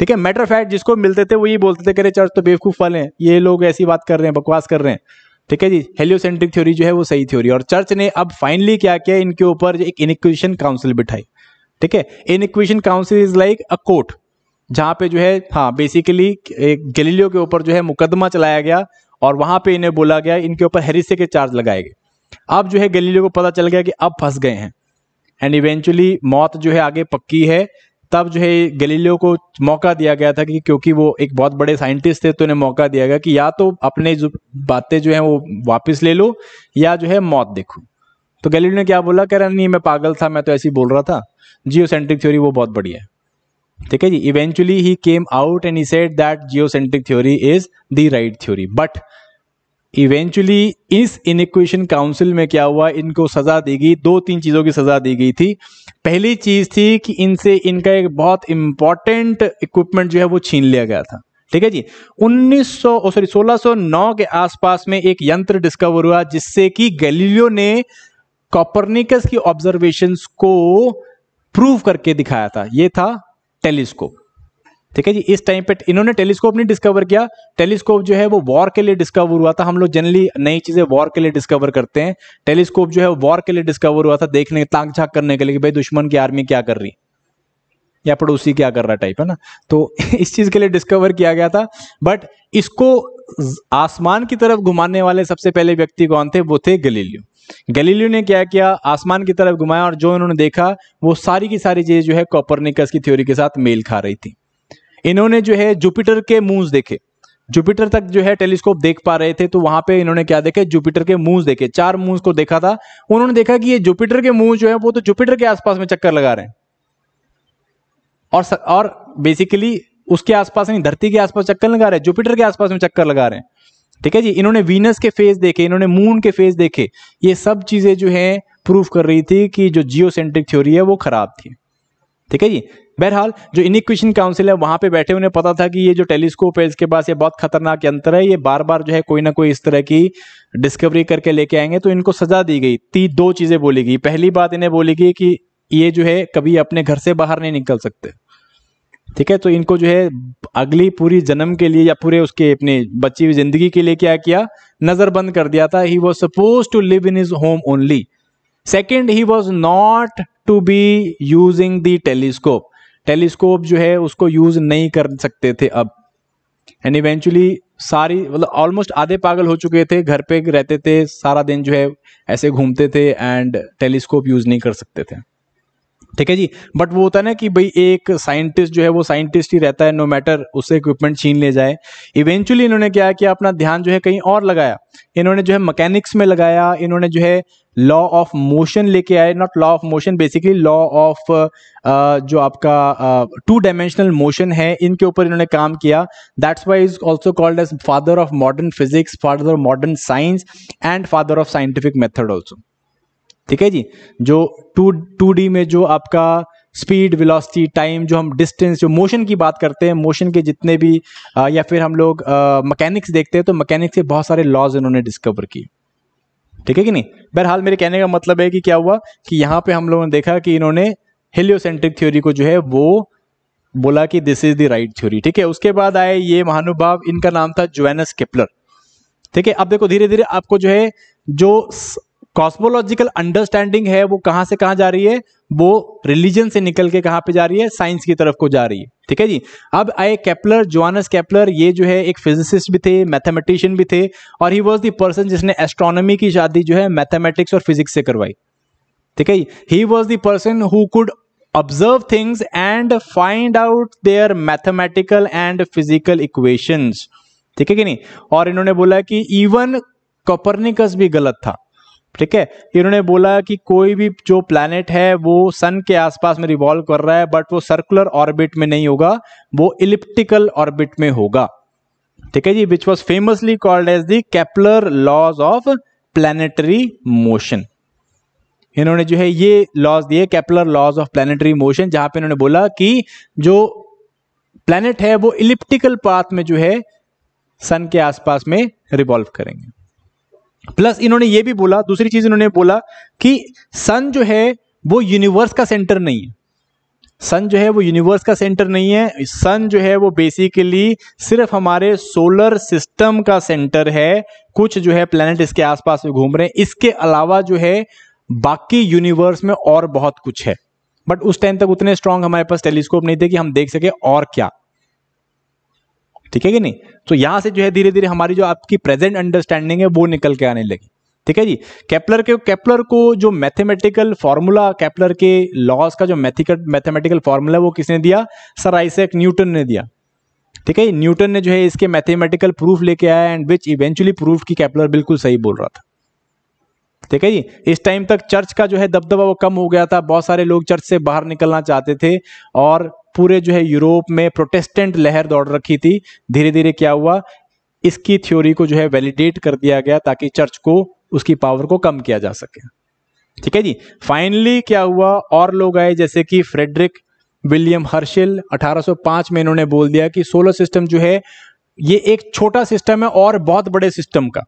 ठीक है मैटर फैक्ट जिसको मिलते थे वो ये बोलते थे करे चर्च तो बेवकूफ़ वाले हैं ये लोग ऐसी बात कर रहे हैं बकवास कर रहे हैं ठीक है जी हेलियोसेंट्रिक थ्योरी जो है वो सही थ्योरी और चर्च ने अब फाइनली क्या किया इनके ऊपर एक इनिक्वेशन काउंसिल बिठाई ठीक है inquisition council is like a court जहां पे जो है हाँ बेसिकली एक गलीलियो के ऊपर जो है मुकदमा चलाया गया और वहां पे इन्हें बोला गया इनके ऊपर हेरिसे के चार्ज लगाए गए अब जो है गलीलियो को पता चल गया कि अब फंस गए हैं एंड इवेंचुअली मौत जो है आगे पक्की है तब जो है गलीलियो को मौका दिया गया था कि क्योंकि वो एक बहुत बड़े साइंटिस्ट थे तो उन्हें मौका दिया गया कि या तो अपने जो बातें जो है वो वापस ले लो या जो है मौत देखो तो गलीलियो ने क्या बोला कह रहा नहीं मैं पागल था मैं तो ऐसे ही बोल रहा था जियो सेंट्रिक थ्योरी वो बहुत बढ़िया है ठीक है जी eventually he came out and he said that geocentric theory is the right theory but eventually इस इनक्वेशन काउंसिल में क्या हुआ इनको सजा दी गई दो तीन चीज़ों की सजा दी गई थी पहली चीज़ थी कि इनसे इनका एक बहुत इंपॉर्टेंट इक्विपमेंट जो है वो छीन लिया गया था ठीक है जी 1900 सॉरी 1609 के आसपास में एक यंत्र डिस्कवर हुआ जिससे कि गैलीलियो ने कॉपरनिकस की ऑब्जर्वेशन को प्रूव करके दिखाया था ये था टेलीस्कोप ठीक है जी इस टाइम पे इन्होंने टेलीस्कोप नहीं डिस्कवर किया टेलीस्कोप जो है वो वॉर के लिए डिस्कवर हुआ था हम लोग जनरली नई चीज़ें वॉर के लिए डिस्कवर करते हैं टेलीस्कोप जो है वॉर के लिए डिस्कवर हुआ था देखने ताक झाक करने के लिए कि भाई दुश्मन की आर्मी क्या कर रही या पड़ोसी क्या कर रहा टाइप है ना तो इस चीज़ के लिए डिस्कवर किया गया था बट इसको आसमान की तरफ घुमाने वाले सबसे पहले व्यक्ति कौन थे वो थे गलीलियो गलीलियो ने क्या किया आसमान की तरफ घुमाया और जो इन्होंने देखा वो सारी की सारी चीज़ जो है कॉपरनिकस की थ्योरी के साथ मेल खा रही थी इन्होंने जो है जुपिटर के मूव देखे जुपिटर तक जो है टेलीस्कोप देख पा रहे थे तो वहां पे इन्होंने क्या देखे जुपिटर के मूव देखे चार मूव को देखा था उन्होंने देखा कि ये जुपिटर के मूव जो है वो तो जुपिटर के आसपास में चक्कर लगा रहे हैं और और बेसिकली उसके आसपास नहीं धरती के आसपास चक्कर लगा रहे हैं जुपिटर के आसपास में चक्कर लगा रहे हैं ठीक है जी इन्होंने वीनस के फेज देखे इन्होंने मून के फेज देखे ये सब चीज़ें जो है प्रूफ कर रही थी कि जो जियोसेंट्रिक थ्योरी है वो ख़राब थी ठीक है जी बहरहाल जो इनिक्वेशन काउंसिल है वहां पे बैठे उन्हें पता था कि ये जो टेलीस्कोप है इसके पास ये बहुत खतरनाक यंत्र है ये बार बार जो है कोई ना कोई इस तरह की डिस्कवरी करके लेके आएंगे तो इनको सजा दी गई ती दो चीज़ें बोली गई पहली बात इन्हें बोली गई कि ये जो है कभी अपने घर से बाहर नहीं निकल सकते ठीक है तो इनको जो है अगली पूरी जन्म के लिए या पूरे उसके अपने बच्ची हुई जिंदगी के लिए क्या किया नजरबंद कर दिया था he was suppose to live in his home only second he was not to be using the telescope telescope जो है उसको यूज नहीं कर सकते थे अब एंड इवेंचुअली सारी मतलब ऑलमोस्ट आधे पागल हो चुके थे घर पे रहते थे सारा दिन जो है ऐसे घूमते थे एंड टेलीस्कोप यूज नहीं कर सकते थे ठीक है जी बट वो होता है ना कि भाई एक साइंटिस्ट जो है वो साइंटिस्ट ही रहता है नो मैटर उससे इक्विपमेंट छीन ले जाए इवेंचुअली इन्होंने क्या किया अपना ध्यान जो है कहीं और लगाया इन्होंने जो है मकैनिक्स में लगाया इन्होंने जो है लॉ ऑफ मोशन लेके आए not law of motion basically law of जो आपका टू डायमेंशनल मोशन है इनके ऊपर इन्होंने काम किया that's why is also called as father of modern physics father of modern science and father of scientific method also ठीक है जी जो टू टू डी में जो आपका स्पीड वेलोसिटी टाइम जो हम डिस्टेंस जो मोशन की बात करते हैं मोशन के जितने भी आ, या फिर हम लोग मकैनिक्स देखते हैं तो मकैनिक्स के बहुत सारे लॉज इन्होंने डिस्कवर किए ठीक है कि नहीं बहरहाल मेरे कहने का मतलब है कि क्या हुआ कि यहाँ पे हम लोगों ने देखा कि इन्होंने हेलियोसेंट्रिक थ्योरी को जो है वो बोला कि this is the right theory ठीक है उसके बाद आए ये महानुभाव इनका नाम था जोनस केपलर ठीक है अब देखो धीरे धीरे आपको जो है जो कॉस्मोलॉजिकल अंडरस्टैंडिंग है वो कहाँ से कहां जा रही है वो रिलीजन से निकल के कहां पे जा रही है साइंस की तरफ को जा रही है ठीक है जी अब आए कैपलर जोनस कैपलर ये जो है एक फिजिसिस्ट भी थे मैथमेटिशियन भी थे और ही वॉज दी पर्सन जिसने एस्ट्रोनॉमी की शादी जो है मैथमेटिक्स और फिजिक्स से करवाई ठीक है he was the person who could observe things and find out their mathematical and physical equation ठीक है कि नहीं और इन्होंने बोला कि इवन कॉपरनिकस भी गलत था ठीक है इन्होंने बोला कि कोई भी जो प्लानट है वो सन के आसपास में रिवॉल्व कर रहा है बट वो सर्कुलर ऑर्बिट में नहीं होगा वो इलिप्टिकल ऑर्बिट में होगा ठीक है जी which was famously called as the Kepler laws of planetary motion इन्होंने जो है ये लॉज दिए Kepler laws of planetary motion जहां पे इन्होंने बोला कि जो प्लैनेट है वो इलिप्टिकल पाथ में जो है सन के आसपास में रिवॉल्व करेंगे प्लस इन्होंने ये भी बोला दूसरी चीज इन्होंने बोला कि सन जो है वो यूनिवर्स का सेंटर नहीं है सन जो है वो यूनिवर्स का सेंटर नहीं है सन जो है वो बेसिकली सिर्फ हमारे सोलर सिस्टम का सेंटर है कुछ जो है प्लानट इसके आसपास में घूम रहे हैं इसके अलावा जो है बाकी यूनिवर्स में और बहुत कुछ है बट उस टाइम तक उतने स्ट्रांग हमारे पास टेलीस्कोप नहीं थे कि हम देख सके और क्या ठीक है कि नहीं तो यहां से जो है धीरे धीरे हमारी जो आपकी प्रेजेंट अंडरस्टैंडिंग है वो निकल के आने लगी ठीक है जी कैप्लर के कैप्लर को जो मैथमेटिकल फॉर्मूला कैप्लर के लॉस का जो मैथिकल मैथमेटिकल फॉर्मूला वो किसने दिया सर आइसेक न्यूटन ने दिया ठीक है न्यूटन ने जो है इसके मैथमेटिकल प्रूफ लेके आया एंड विच इवेंचुअली प्रूफ की कैप्लर बिल्कुल सही बोल रहा था ठीक है जी इस टाइम तक चर्च का जो है दबदबा वो कम हो गया था बहुत सारे लोग चर्च से बाहर निकलना चाहते थे और पूरे जो है यूरोप में प्रोटेस्टेंट लहर दौड़ रखी थी धीरे धीरे क्या हुआ इसकी थ्योरी को जो है वैलिडेट कर दिया गया ताकि चर्च को उसकी पावर को कम किया जा सके ठीक है जी फाइनली क्या हुआ और लोग आए जैसे कि फ्रेडरिक विलियम हर्शिल 1805 में इन्होंने बोल दिया कि सोलर सिस्टम जो है ये एक छोटा सिस्टम है और बहुत बड़े सिस्टम का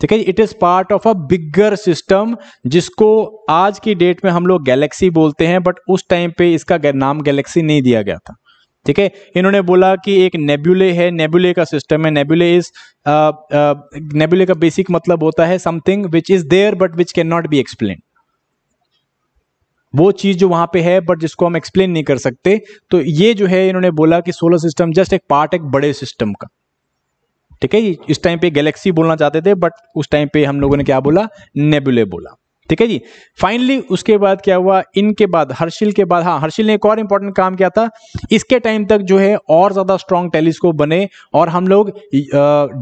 ठीक है it is part of a bigger system जिसको आज की डेट में हम लोग गैलेक्सी बोलते हैं बट उस टाइम पे इसका नाम गैलेक्सी नहीं दिया गया था ठीक है इन्होंने बोला कि एक नेब्यूले है नेब्यूले का सिस्टम है नेब्यूले इज नेब्यूले का बेसिक मतलब होता है something which is there but which can not be explain वो चीज़ जो वहां पे है बट जिसको हम एक्सप्लेन नहीं कर सकते तो ये जो है इन्होंने बोला कि सोलर सिस्टम जस्ट एक पार्ट एक बड़े सिस्टम का ठीक है जी इस टाइम पे गैलेक्सी बोलना चाहते थे बट उस टाइम पे हम लोगों ने क्या बोला नेबुले बोला ठीक है जी फाइनली उसके बाद क्या हुआ इनके बाद हर्षिल के बाद हाँ हर्षिल ने एक और इंपॉर्टेंट काम किया था इसके टाइम तक जो है और ज़्यादा स्ट्रॉन्ग टेलीस्कोप बने और हम लोग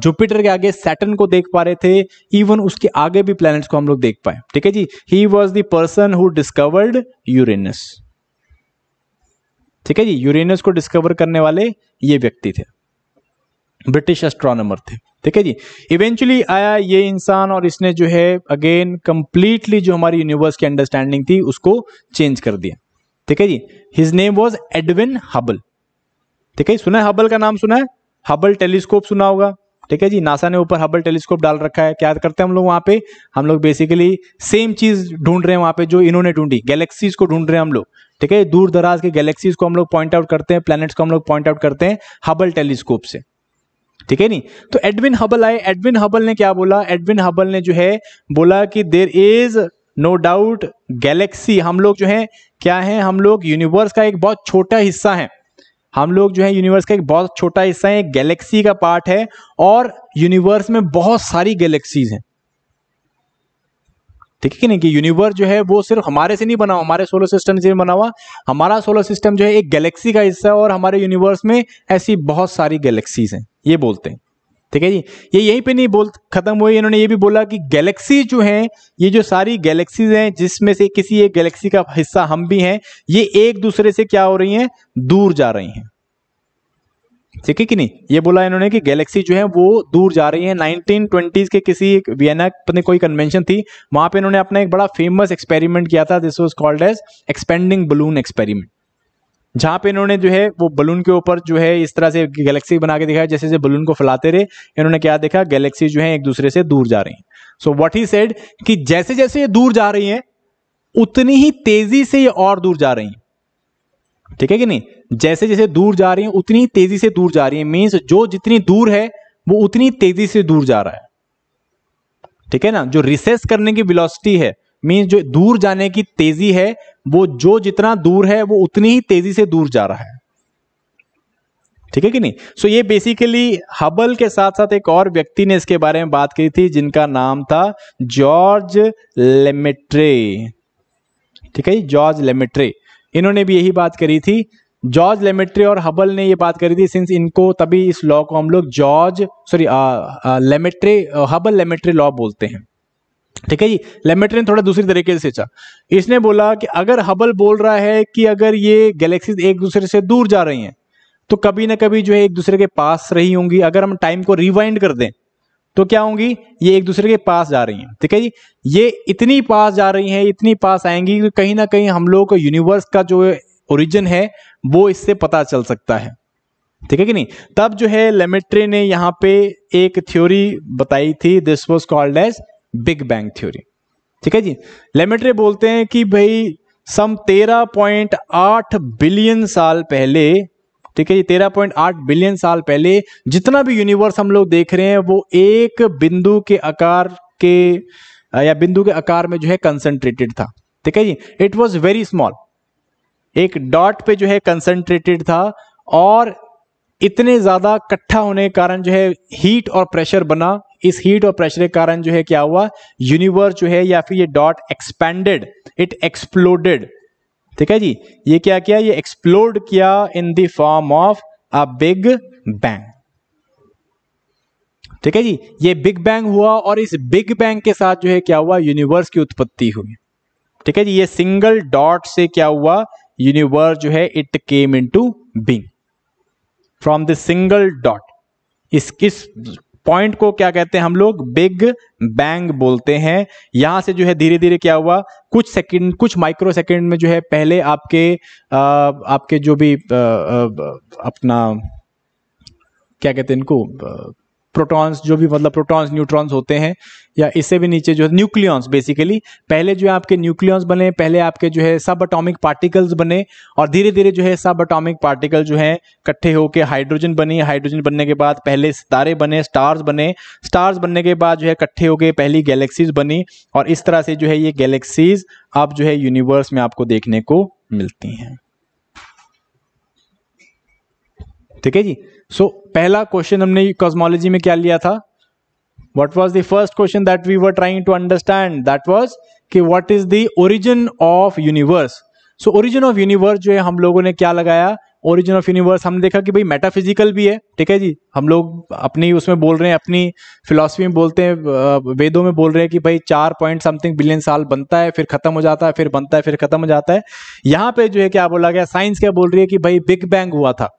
जुपिटर के आगे सैटन को देख पा रहे थे इवन उसके आगे भी प्लैनेट्स को हम लोग देख पाए ठीक है जी he was the person who discovered Uranus ठीक है जी यूरेनस को डिस्कवर करने वाले ये व्यक्ति थे ब्रिटिश एस्ट्रोनॉमर थे ठीक है जी इवेंचुअली आया ये इंसान और इसने जो है अगेन कंप्लीटली जो हमारी यूनिवर्स की अंडरस्टैंडिंग थी उसको चेंज कर दिया ठीक है जी his name was Edwin Hubble ठीक है सुना है हबल का नाम सुना है हबल टेलीस्कोप सुना होगा ठीक है जी नासा ने ऊपर हबल टेलीस्कोप डाल रखा है क्या करते हैं हम लोग वहाँ पे हम लोग बेसिकली सेम चीज ढूंढ रहे हैं वहाँ पे जो इन्होंने ढूंढी गैलेक्सीज को ढूंढ रहे हैं हम लोग ठीक है दूर दराज के गैलेक्सीज को हम लोग पॉइंट आउट करते हैं प्लैनेट्स को हम लोग पॉइंट आउट करते हैं हबल टेलीस्कोप से ठीक है नहीं तो एडविन हबल आए एडविन हबल ने क्या बोला एडविन हबल ने जो है बोला कि there is no doubt galaxy हम लोग जो है क्या है हम लोग यूनिवर्स का एक बहुत छोटा हिस्सा है हम लोग जो है यूनिवर्स का एक बहुत छोटा हिस्सा है एक गैलेक्सी का पार्ट है और यूनिवर्स में बहुत सारी गैलेक्सीज हैं ठीक है कि नहीं कि यूनिवर्स जो है वो सिर्फ हमारे से नहीं बना हुआ हमारे सोलर सिस्टम से बना हुआ हमारा सोलर सिस्टम जो है एक गैलेक्सी का हिस्सा है और हमारे यूनिवर्स में ऐसी बहुत सारी गैलेक्सीज हैं ये बोलते हैं ठीक है जी ये यहीं पे नहीं बोल खत्म हुई इन्होंने ये भी बोला कि गैलेक्सी जो हैं ये जो सारी गैलेक्सीज हैं जिसमें से किसी एक गैलेक्सी का हिस्सा हम भी हैं ये एक दूसरे से क्या हो रही हैं दूर जा रही हैं ठीक है कि नहीं ये बोला इन्होंने कि गैलेक्सी जो है वो दूर जा रही है 1920s के किसी एक वियना पता कोई कन्वेंशन थी वहां पे इन्होंने अपना एक बड़ा फेमस एक्सपेरिमेंट किया था this was called as expanding balloon experiment जहां पे इन्होंने जो है वो बलून के ऊपर जो है इस तरह से गैलेक्सी बना के दिखाया जैसे जैसे बलून को फैलाते रहे इन्होंने क्या देखा गैलेक्सी जो है एक दूसरे से दूर जा रही है सो वट ही सेड कि जैसे जैसे ये दूर जा रही है उतनी ही तेजी से ये और दूर जा रही है ठीक है कि नहीं जैसे जैसे दूर जा रही है उतनी तेजी से दूर जा रही है मीन्स जो जितनी दूर है वो उतनी तेजी से दूर जा रहा है ठीक है ना जो रिसेस करने की विलोसिटी है मीन्स जो दूर जाने की तेजी है वो जो जितना दूर है वो उतनी ही तेजी से दूर जा रहा है ठीक है कि नहीं सो so, ये बेसिकली हबल के साथ साथ एक और व्यक्ति ने इसके बारे में बात की थी जिनका नाम था जॉर्ज लेमेट्रे ठीक है जॉर्ज लेमेट्रे इन्होंने भी यही बात करी थी जॉर्ज लेमेट्री और हबल ने ये बात करी थी सिंस इनको तभी इस लॉ को हम लोग George sorry Lemaitre Hubble Lemaitre law बोलते हैं ठीक है जी लेमेट्री ने थोड़ा दूसरी तरीके से सोचा इसने बोला कि अगर हबल बोल रहा है कि अगर ये गैलेक्सीज एक दूसरे से दूर जा रही हैं तो कभी ना कभी जो है एक दूसरे के पास रही होंगी अगर हम टाइम को रिवाइंड कर दें तो क्या होंगी ये एक दूसरे के पास जा रही हैं ठीक है जी ये इतनी पास जा रही हैं इतनी पास आएंगी कि कहीं ना कहीं हम लोग को यूनिवर्स का जो ओरिजिन है वो इससे पता चल सकता है ठीक है कि नहीं तब जो है लेमेट्रे ने यहाँ पे एक थ्योरी बताई थी this was called as big bang theory ठीक है जी लेमेट्रे बोलते हैं कि भाई सम आठ बिलियन साल पहले ठीक है ये तेरह पॉइंट आठ बिलियन साल पहले जितना भी यूनिवर्स हम लोग देख रहे हैं वो एक बिंदु के आकार के या बिंदु के आकार में जो है कंसेंट्रेटेड था ठीक है जी इट वॉज वेरी स्मॉल एक डॉट पे जो है कंसंट्रेटेड था और इतने ज्यादा इकट्ठा होने के कारण जो है हीट और प्रेशर बना इस हीट और प्रेशर के कारण जो है क्या हुआ यूनिवर्स जो है या फिर ये डॉट एक्सपैंडेड इट एक्सप्लोडेड ठीक है जी ये क्या किया ये एक्सप्लोर्ड किया in the form of a big bang ठीक है जी ये बिग बैंग हुआ और इस बिग बैंग के साथ जो है क्या हुआ यूनिवर्स की उत्पत्ति हुई ठीक है जी ये सिंगल डॉट से क्या हुआ यूनिवर्स जो है it came in to being from the single dot इस किस पॉइंट को क्या कहते हैं हम लोग बिग बैंग बोलते हैं यहां से जो है धीरे धीरे क्या हुआ कुछ सेकंड कुछ माइक्रो सेकंड में जो है पहले आपके आ, आपके जो भी आ, आ, अपना क्या कहते हैं इनको प्रोटॉन्स जो भी मतलब प्रोटॉन्स न्यूट्रॉन्स होते हैं या इससे भी नीचे जो है न्यूक्लियॉन्स बेसिकली पहले जो है आपके न्यूक्लियॉन्स बने पहले आपके जो है सब अटोमिक पार्टिकल्स बने और धीरे धीरे जो है सब अटोमिक पार्टिकल जो है इकट्ठे होकर हाइड्रोजन बनी हाइड्रोजन बनने के बाद पहले सितारे बने स्टार्स बने स्टार्स बनने के बाद जो है इकट्ठे हो गए पहली गैलेक्सीज बनी और इस तरह से जो है ये गैलेक्सीज आप जो है यूनिवर्स में आपको देखने को मिलती हैं ठीक है जी सो पहला क्वेश्चन हमने कॉस्मोलॉजी में क्या लिया था what was the first question that we were trying to understand that was कि what is the origin of universe so origin of universe जो है हम लोगों ने क्या लगाया ओरिजिन ऑफ यूनिवर्स हमने देखा कि भाई मेटाफिजिकल भी है ठीक है जी हम लोग अपनी उसमें बोल रहे हैं अपनी फिलॉसफी में बोलते हैं वेदों में बोल रहे हैं कि भाई चार पॉइंट समथिंग बिलियन साल बनता है फिर खत्म हो जाता है फिर बनता है फिर खत्म हो जाता है यहाँ पे जो है क्या बोला गया साइंस क्या बोल रही है कि भाई बिग बैंग हुआ था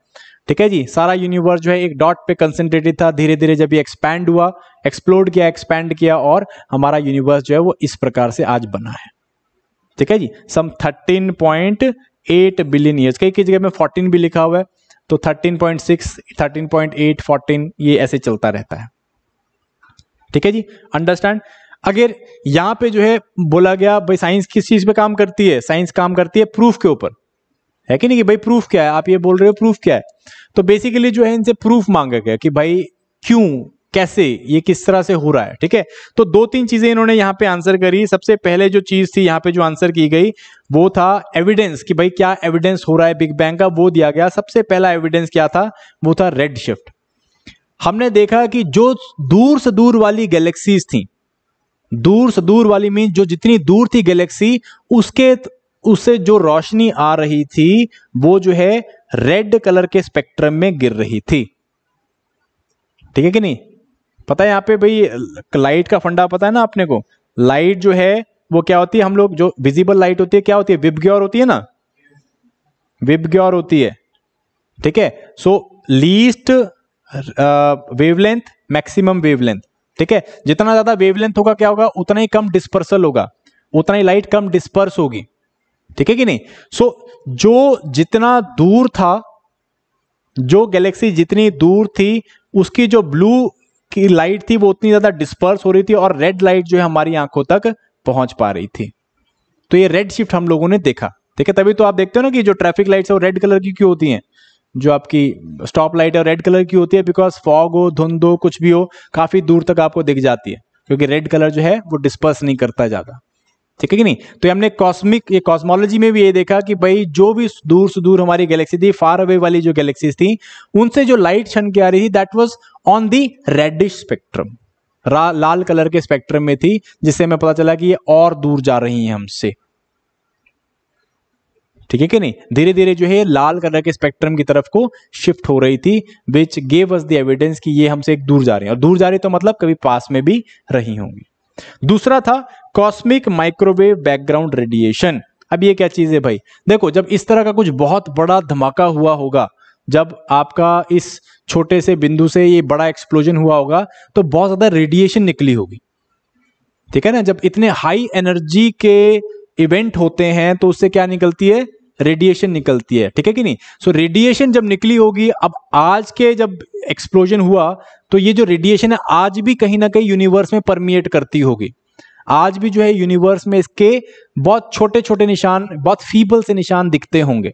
ठीक है जी सारा यूनिवर्स जो है एक डॉट पे कंसेंट्रेटेड था धीरे धीरे जब ये एक्सपैंड हुआ एक्सप्लोर किया एक्सपैंड किया और हमारा यूनिवर्स जो है वो इस प्रकार से आज बना है ठीक है जी सम 13.8 बिलियन ईयर्स कई कई जगह में 14 भी लिखा हुआ है तो 13.6 13.8 14 ये ऐसे चलता रहता है ठीक है जी अंडरस्टैंड अगर यहां पे जो है बोला गया भाई साइंस किस चीज पे काम करती है साइंस काम करती है प्रूफ के ऊपर है कि नहीं कि भाई प्रूफ क्या है आप ये बोल रहे हो प्रूफ क्या है तो बेसिकली जो है इनसे प्रूफ मांगा गया कि भाई क्यों कैसे ये किस तरह से हो रहा है ठीक है तो दो तीन चीजें इन्होंने यहाँ पे आंसर करी सबसे पहले जो चीज थी यहाँ पे जो आंसर की गई वो था एविडेंस कि भाई क्या एविडेंस हो रहा है बिग बैंग का वो दिया गया सबसे पहला एविडेंस क्या था वो था रेड शिफ्ट हमने देखा कि जो दूर से दूर वाली गैलेक्सीज थी दूर से दूर वाली मीन जो जितनी दूर थी गैलेक्सी उसके उसे जो रोशनी आ रही थी वो जो है रेड कलर के स्पेक्ट्रम में गिर रही थी ठीक है कि नहीं पता है यहाँ पे भाई लाइट का फंडा पता है ना आपने को लाइट जो है वो क्या होती है हम लोग जो विजिबल लाइट होती है क्या होती है विबग्योर होती है ना विबग्योर होती है ठीक है so least wavelength maximum wavelength ठीक है जितना ज्यादा वेवलेंथ होगा क्या होगा उतना ही कम डिस्पर्सल होगा उतना ही लाइट कम डिस्पर्स होगी ठीक है कि नहीं सो so, जो जितना दूर था जो गैलेक्सी जितनी दूर थी उसकी जो ब्लू की लाइट थी वो उतनी ज़्यादा डिस्पर्स हो रही थी और रेड लाइट जो है हमारी आंखों तक पहुंच पा रही थी तो ये रेड शिफ्ट हम लोगों ने देखा ठीक है तभी तो आप देखते हो ना कि जो ट्रैफिक लाइट्स है वो रेड कलर की क्यों होती हैं जो आपकी स्टॉप लाइट है रेड कलर की होती है बिकॉज फॉग हो धुंध हो कुछ भी हो काफ़ी दूर तक आपको दिख जाती है क्योंकि रेड कलर जो है वो डिस्पर्स नहीं करता ज़्यादा ठीक है कि नहीं तो हमने कॉस्मिक ये कॉस्मोलॉजी में भी ये देखा कि भाई जो भी दूर से दूर हमारी गैलेक्सी थी फार अवे वाली जो गैलेक्सीज थी उनसे जो लाइट छन के आ रही थी that was on the reddish spectrum लाल कलर के स्पेक्ट्रम में थी जिससे हमें पता चला कि ये और दूर जा रही है हमसे ठीक है कि नहीं धीरे धीरे जो है लाल कलर के स्पेक्ट्रम की तरफ को शिफ्ट हो रही थी which gave us the evidence कि ये हमसे एक दूर जा रही है और दूर जा रही तो मतलब कभी पास में भी रही होंगी दूसरा था कॉस्मिक माइक्रोवेव बैकग्राउंड रेडिएशन अब ये क्या चीज़ है भाई देखो जब इस तरह का कुछ बहुत बड़ा धमाका हुआ होगा जब आपका इस छोटे से बिंदु से ये बड़ा एक्सप्लोजन हुआ होगा तो बहुत ज़्यादा रेडिएशन निकली होगी ठीक है ना जब इतने हाई एनर्जी के इवेंट होते हैं तो उससे क्या निकलती है रेडिएशन निकलती है ठीक है कि नहीं सो so, रेडिएशन जब निकली होगी अब आज के जब एक्सप्लोजन हुआ तो ये जो रेडिएशन है आज भी कहीं ना कहीं यूनिवर्स में परमिएट करती होगी आज भी जो है यूनिवर्स में इसके बहुत छोटे छोटे निशान बहुत फीबल से निशान दिखते होंगे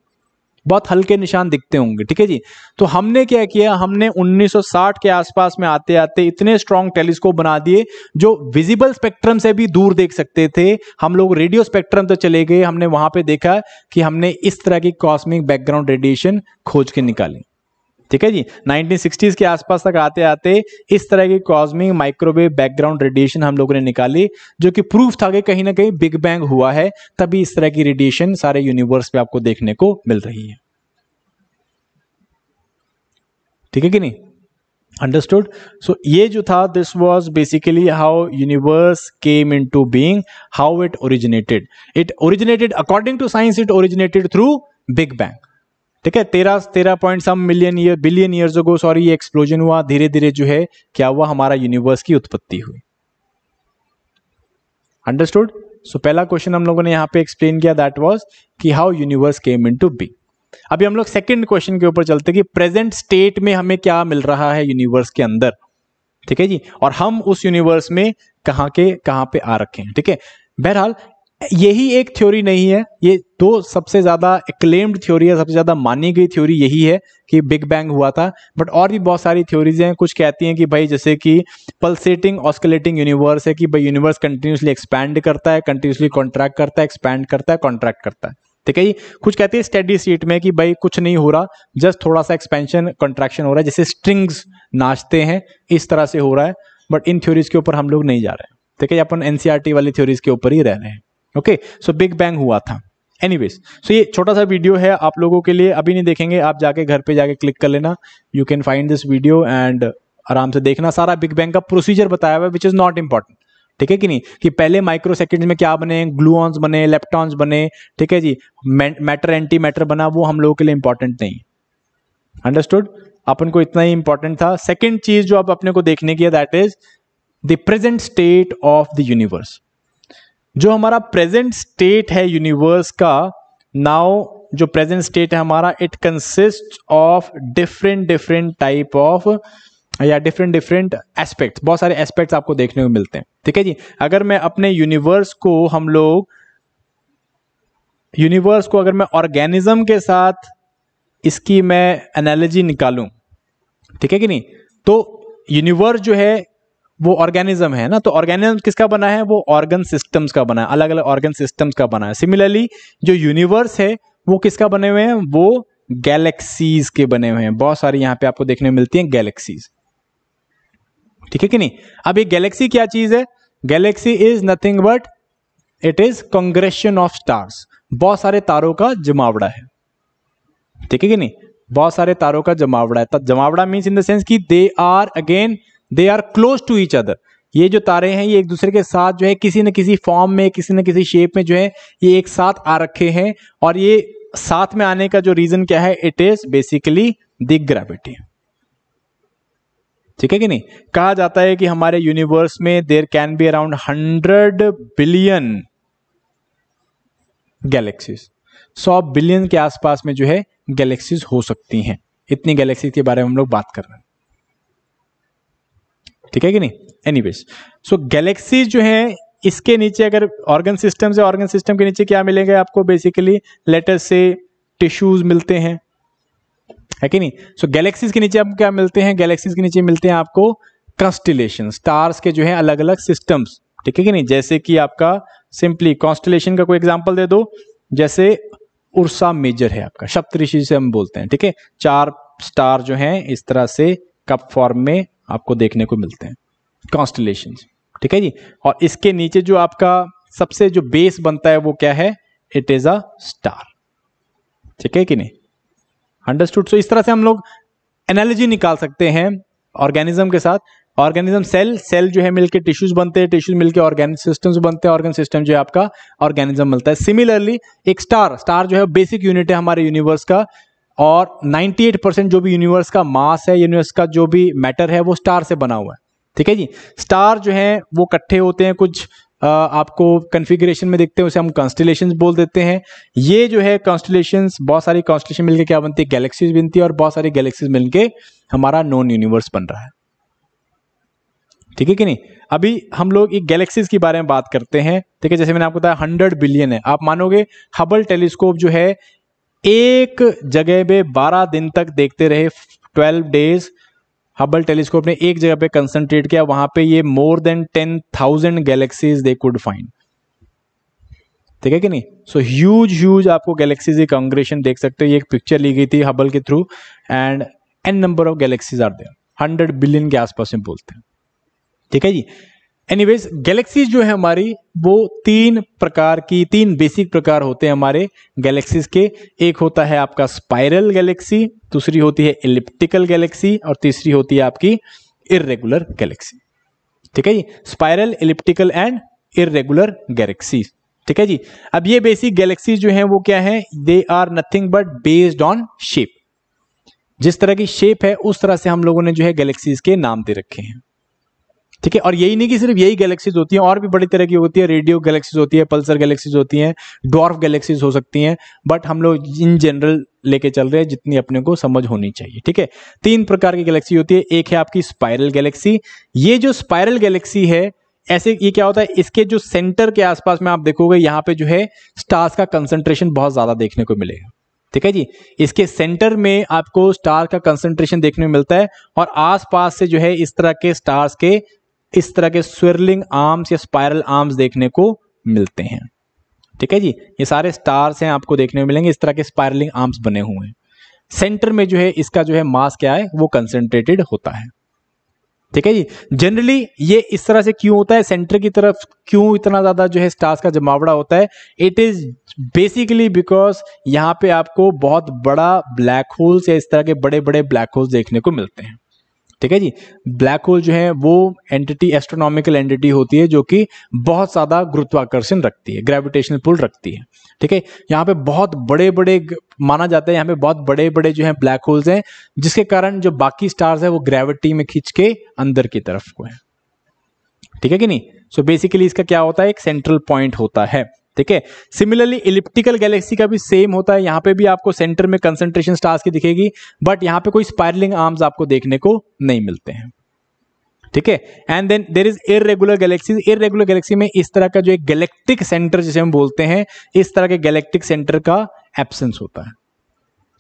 बहुत हल्के निशान दिखते होंगे ठीक है जी तो हमने क्या किया हमने 1960 के आसपास में आते आते इतने स्ट्रॉन्ग टेलीस्कोप बना दिए जो विजिबल स्पेक्ट्रम से भी दूर देख सकते थे हम लोग रेडियो स्पेक्ट्रम तो चले गए हमने वहां पे देखा कि हमने इस तरह की कॉस्मिक बैकग्राउंड रेडिएशन खोज के निकाली ठीक है जी 1960s के आसपास तक आते आते इस तरह की कॉस्मिक माइक्रोवेव बैकग्राउंड रेडिएशन हम लोगों ने निकाली जो कि प्रूफ था कि कहीं ना कहीं बिग बैंग हुआ है तभी इस तरह की रेडिएशन सारे यूनिवर्स पे आपको देखने को मिल रही है ठीक है कि नहीं अंडरस्टूड सो ये जो था this was basically how universe came in to being how it originated it originated according to science it originated through big bang ठीक है तेरह तेरह point some million year billion years go sorry ये explosion हुआ धीरे धीरे जो है क्या हुआ हमारा यूनिवर्स की उत्पत्ति हुई अंडरस्टूड सो पहला क्वेश्चन हम लोगों ने यहां पे एक्सप्लेन किया दैट वाज कि how universe came in to be अभी हम लोग सेकेंड क्वेश्चन के ऊपर चलते कि प्रेजेंट स्टेट में हमें क्या मिल रहा है यूनिवर्स के अंदर ठीक है जी और हम उस यूनिवर्स में कहा के कहाँ पे आ रखे हैं ठीक है बहरहाल यही एक थ्योरी नहीं है ये दो सबसे ज़्यादा एक्लेम्ड थ्योरी है सबसे ज़्यादा मानी गई थ्योरी यही है कि बिग बैंग हुआ था बट और भी बहुत सारी थ्योरीज हैं कुछ कहती हैं कि भाई जैसे कि पल्सेटिंग ऑस्कुलेटिंग यूनिवर्स है कि भाई यूनिवर्स कंटिन्यूसली एक्सपैंड करता है कंटिन्यूसली कॉन्ट्रैक्ट करता है एक्सपैंड करता है कॉन्ट्रैक्ट करता है ठीक है कुछ कहते हैं स्टडी सीट में कि भाई कुछ नहीं हो रहा जस्ट थोड़ा सा एक्सपेंशन कॉन्ट्रैक्शन हो रहा है जैसे स्ट्रिंग्स नाचते हैं इस तरह से हो रहा है बट इन थ्योरीज के ऊपर हम लोग नहीं जा रहे हैं ठीक है अपन एनसीआरटी e वाली थ्योरीज के ऊपर ही रह रहे हैं ओके सो बिग बैंग हुआ था एनीवेज सो ये छोटा सा वीडियो है आप लोगों के लिए अभी नहीं देखेंगे आप जाके घर पे जाके क्लिक कर लेना you can find this video and आराम से देखना सारा बिग बैंग का प्रोसीजर बताया हुआ है विच इज़ नॉट इंपॉर्टेंट ठीक है कि नहीं कि पहले माइक्रो सेकेंड में क्या बने ग्लूऑन्स बने लेप्टॉन्स बने ठीक है जी मैटर एंटी मैटर बना वो हम लोगों के लिए इंपॉर्टेंट नहीं अंडरस्टूड अपन को इतना ही इंपॉर्टेंट था सेकेंड चीज जो आप अपने को देखने की है that is the present state of the universe जो हमारा प्रेजेंट स्टेट है यूनिवर्स का नाउ जो प्रेजेंट स्टेट है हमारा it consist of different different type of या डिफरेंट डिफरेंट एस्पेक्ट्स बहुत सारे एस्पेक्ट्स आपको देखने को मिलते हैं ठीक है जी अगर मैं अपने यूनिवर्स को हम लोग यूनिवर्स को अगर मैं ऑर्गेनिज्म के साथ इसकी मैं एनालॉजी निकालूं ठीक है कि नहीं तो यूनिवर्स जो है वो ऑर्गेनिज्म है ना तो ऑर्गेनिज्म किसका बना है वो ऑर्गन सिस्टम्स का बना है अलग अलग ऑर्गन सिस्टम्स का बना है सिमिलरली जो यूनिवर्स है वो किसका बने हुए हैं वो गैलेक्सीज के बने हुए हैं बहुत सारी यहाँ पे आपको देखने मिलती हैं गैलेक्सीज ठीक है कि नहीं अब ये गैलेक्सी क्या चीज है galaxy is nothing but it is congregation of stars बहुत सारे तारों का जमावड़ा है ठीक है कि नहीं बहुत सारे तारों का जमावड़ा है तो जमावड़ा मीन्स इन द सेंस कि they are again they are close to each other ये जो तारे हैं ये एक दूसरे के साथ जो है किसी न किसी फॉर्म में किसी न किसी शेप में जो है ये एक साथ आ रखे हैं और ये साथ में आने का जो रीजन क्या है it is basically the gravity ठीक है कि नहीं कहा जाता है कि हमारे यूनिवर्स में there can be around hundred billion galaxies सौ बिलियन के आसपास में जो है गैलेक्सीज हो सकती हैं इतनी गैलेक्सीज के बारे में हम लोग बात कर रहे हैं ठीक है कि नहीं एनीवेज सो गैलेक्सीज जो है इसके नीचे अगर ऑर्गन सिस्टम से ऑर्गन सिस्टम के नीचे क्या मिलेगा आपको बेसिकली लेटर से टिश्यूज मिलते हैं है कि नहीं सो so, गैलेक्सीज के नीचे आपको क्या मिलते हैं गैलेक्सीज के नीचे मिलते हैं आपको कंस्टिलेशन स्टार्स के जो है अलग अलग सिस्टम्स ठीक है कि नहीं जैसे कि आपका सिंपली कॉन्स्टिलेशन का कोई एग्जाम्पल दे दो जैसे उर्सा मेजर है आपका सप्तऋषि से हम बोलते हैं ठीक है चार स्टार जो है इस तरह से कप फॉर्म में आपको देखने को मिलते हैं कॉन्स्टलेशन ठीक है जी और इसके नीचे जो आपका सबसे जो बेस बनता है वो क्या है इट इज अ स्टार ठीक है कि नहीं अंडरस्टूड सो so, इस तरह से हम लोग एनालॉजी निकाल सकते हैं ऑर्गेनिज्म के साथ ऑर्गेनिज्म सेल सेल जो है मिलके टिश्यूज बनते हैं टिश्यूज मिलके ऑर्गेनिक सिस्टम्स बनते हैं ऑर्गेन सिस्टम जो है आपका ऑर्गेनिज्म मिलता है सिमिलरली एक स्टार स्टार जो है बेसिक यूनिट है हमारे यूनिवर्स का और 98 परसेंट जो भी यूनिवर्स का मास है यूनिवर्स का जो भी मैटर है वो स्टार से बना हुआ है ठीक है जी स्टार जो है वो इकट्ठे होते हैं कुछ आपको कन्फिग्रेशन में देखते हैं उसे हम कॉन्स्टिलेशन बोल देते हैं ये जो है कॉन्स्टिलेशन बहुत सारी कॉन्स्टिलेशन मिलकर क्या बनती है गैलेक्सीज बनती है और बहुत सारी गैलेक्सीज मिलकर हमारा नॉन यूनिवर्स बन रहा है ठीक है कि नहीं अभी हम लोग एक गैलेक्सीज के बारे में बात करते हैं ठीक है जैसे मैंने आपको बताया हंड्रेड बिलियन है आप मानोगे हबल टेलीस्कोप जो है एक जगह पे 12 दिन तक देखते रहे 12 डेज हबल टेलीस्कोप ने एक जगह पे कंसंट्रेट किया वहां पे ये more than 10,000 galaxies they could find ठीक है कि नहीं सो ह्यूज ह्यूज आपको गैलेक्सीज की देख सकते हो ये एक पिक्चर ली गई थी हबल के through and an number of galaxies are there hundred billion के आसपास में बोलते हैं ठीक है जी एनीवेज गैलेक्सीज जो है हमारी वो तीन प्रकार की तीन बेसिक प्रकार होते हैं हमारे गैलेक्सीज के एक होता है आपका स्पाइरल गैलेक्सी दूसरी होती है इलिप्टिकल गैलेक्सी और तीसरी होती है आपकी इरेगुलर गैलेक्सी ठीक है जी spiral elliptical and irregular galaxy ठीक है जी अब ये बेसिक गैलेक्सीज जो हैं वो क्या है they are nothing but based on shape जिस तरह की शेप है उस तरह से हम लोगों ने जो है गैलेक्सीज के नाम दे रखे हैं ठीक है और यही नहीं कि सिर्फ यही गैलेक्सीज होती हैं और भी बड़ी तरह की होती है रेडियो गैलेक्सीज होती है पल्सर गैलेक्सीज होती हैं डॉर्फ गैलेक्सीज हो सकती हैं बट हम लोग इन जनरल लेके चल रहे हैं जितनी अपने को समझ होनी चाहिए ठीक है तीन प्रकार की गैलेक्सी होती है एक है आपकी स्पायरल गैलेक्सी ये जो स्पायरल गैलेक्सी है ऐसे ये क्या होता है इसके जो सेंटर के आसपास में आप देखोगे यहाँ पे जो है स्टार्स का कंसंट्रेशन बहुत ज्यादा देखने को मिलेगा ठीक है जी इसके सेंटर में आपको स्टार का कंसंट्रेशन देखने में मिलता है और आसपास से जो है इस तरह के स्टार्स के इस तरह के स्विरलिंग आर्म्स या स्पायरल आर्म्स देखने को मिलते हैं ठीक है जी ये सारे स्टार्स हैं आपको देखने को मिलेंगे इस तरह के स्पायरलिंग आर्म्स बने हुए हैं सेंटर में जो है इसका जो है मास क्या है वो कंसेंट्रेटेड होता है ठीक है जी जनरली ये इस तरह से क्यों होता है सेंटर की तरफ क्यों इतना ज़्यादा जो है स्टार्स का जमावड़ा होता है इट इज़ बेसिकली बिकॉज यहाँ पे आपको बहुत बड़ा ब्लैक होल्स या इस तरह के बड़े बड़े ब्लैक होल्स देखने को मिलते हैं ठीक है जी ब्लैक होल जो है वो एंटिटी एस्ट्रोनॉमिकल एंटिटी होती है जो कि बहुत ज़्यादा गुरुत्वाकर्षण रखती है ग्रेविटेशनल पुल रखती है ठीक है यहाँ पे बहुत बड़े बड़े माना जाता है यहाँ पे बहुत बड़े बड़े जो है ब्लैक होल्स हैं जिसके कारण जो बाकी स्टार्स है वो ग्रेविटी में खींच के अंदर की तरफ को है ठीक है कि नहीं सो so बेसिकली इसका क्या होता है एक सेंट्रल पॉइंट होता है ठीक है सिमिलरली इलिप्टिकल गैलेक्सी का भी सेम होता है यहाँ पे भी आपको सेंटर में कंसंट्रेशन स्टार्स की दिखेगी बट यहाँ पे कोई स्पायरलिंग आर्म्स आपको देखने को नहीं मिलते हैं ठीक है and then there is irregular galaxy irregular galaxy में इस तरह का जो एक गैलेक्टिक सेंटर जिसे हम बोलते हैं इस तरह के गैलेक्टिक सेंटर का एबसेंस होता है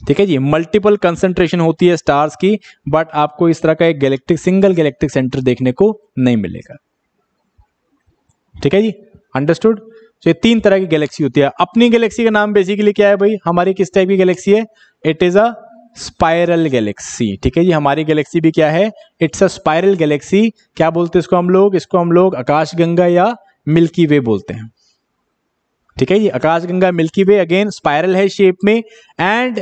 ठीक है जी मल्टीपल कंसंट्रेशन होती है स्टार्स की बट आपको इस तरह का एक गैलेक्टिक सिंगल गैलेक्टिक सेंटर देखने को नहीं मिलेगा ठीक है जी अंडरस्टूड तो ये तीन तरह की गैलेक्सी होती है अपनी गैलेक्सी का नाम बेसिकली क्या है भाई हमारी किस टाइप की गैलेक्सी है it is a spiral galaxy ठीक है जी हमारी गैलेक्सी भी क्या है इट्स अ स्पायरल गैलेक्सी क्या बोलते हैं इसको हम लोग इसको हम लोग गंगा या मिल्की वे बोलते हैं ठीक है Akash Ganga Milky Way again spiral है शेप में एंड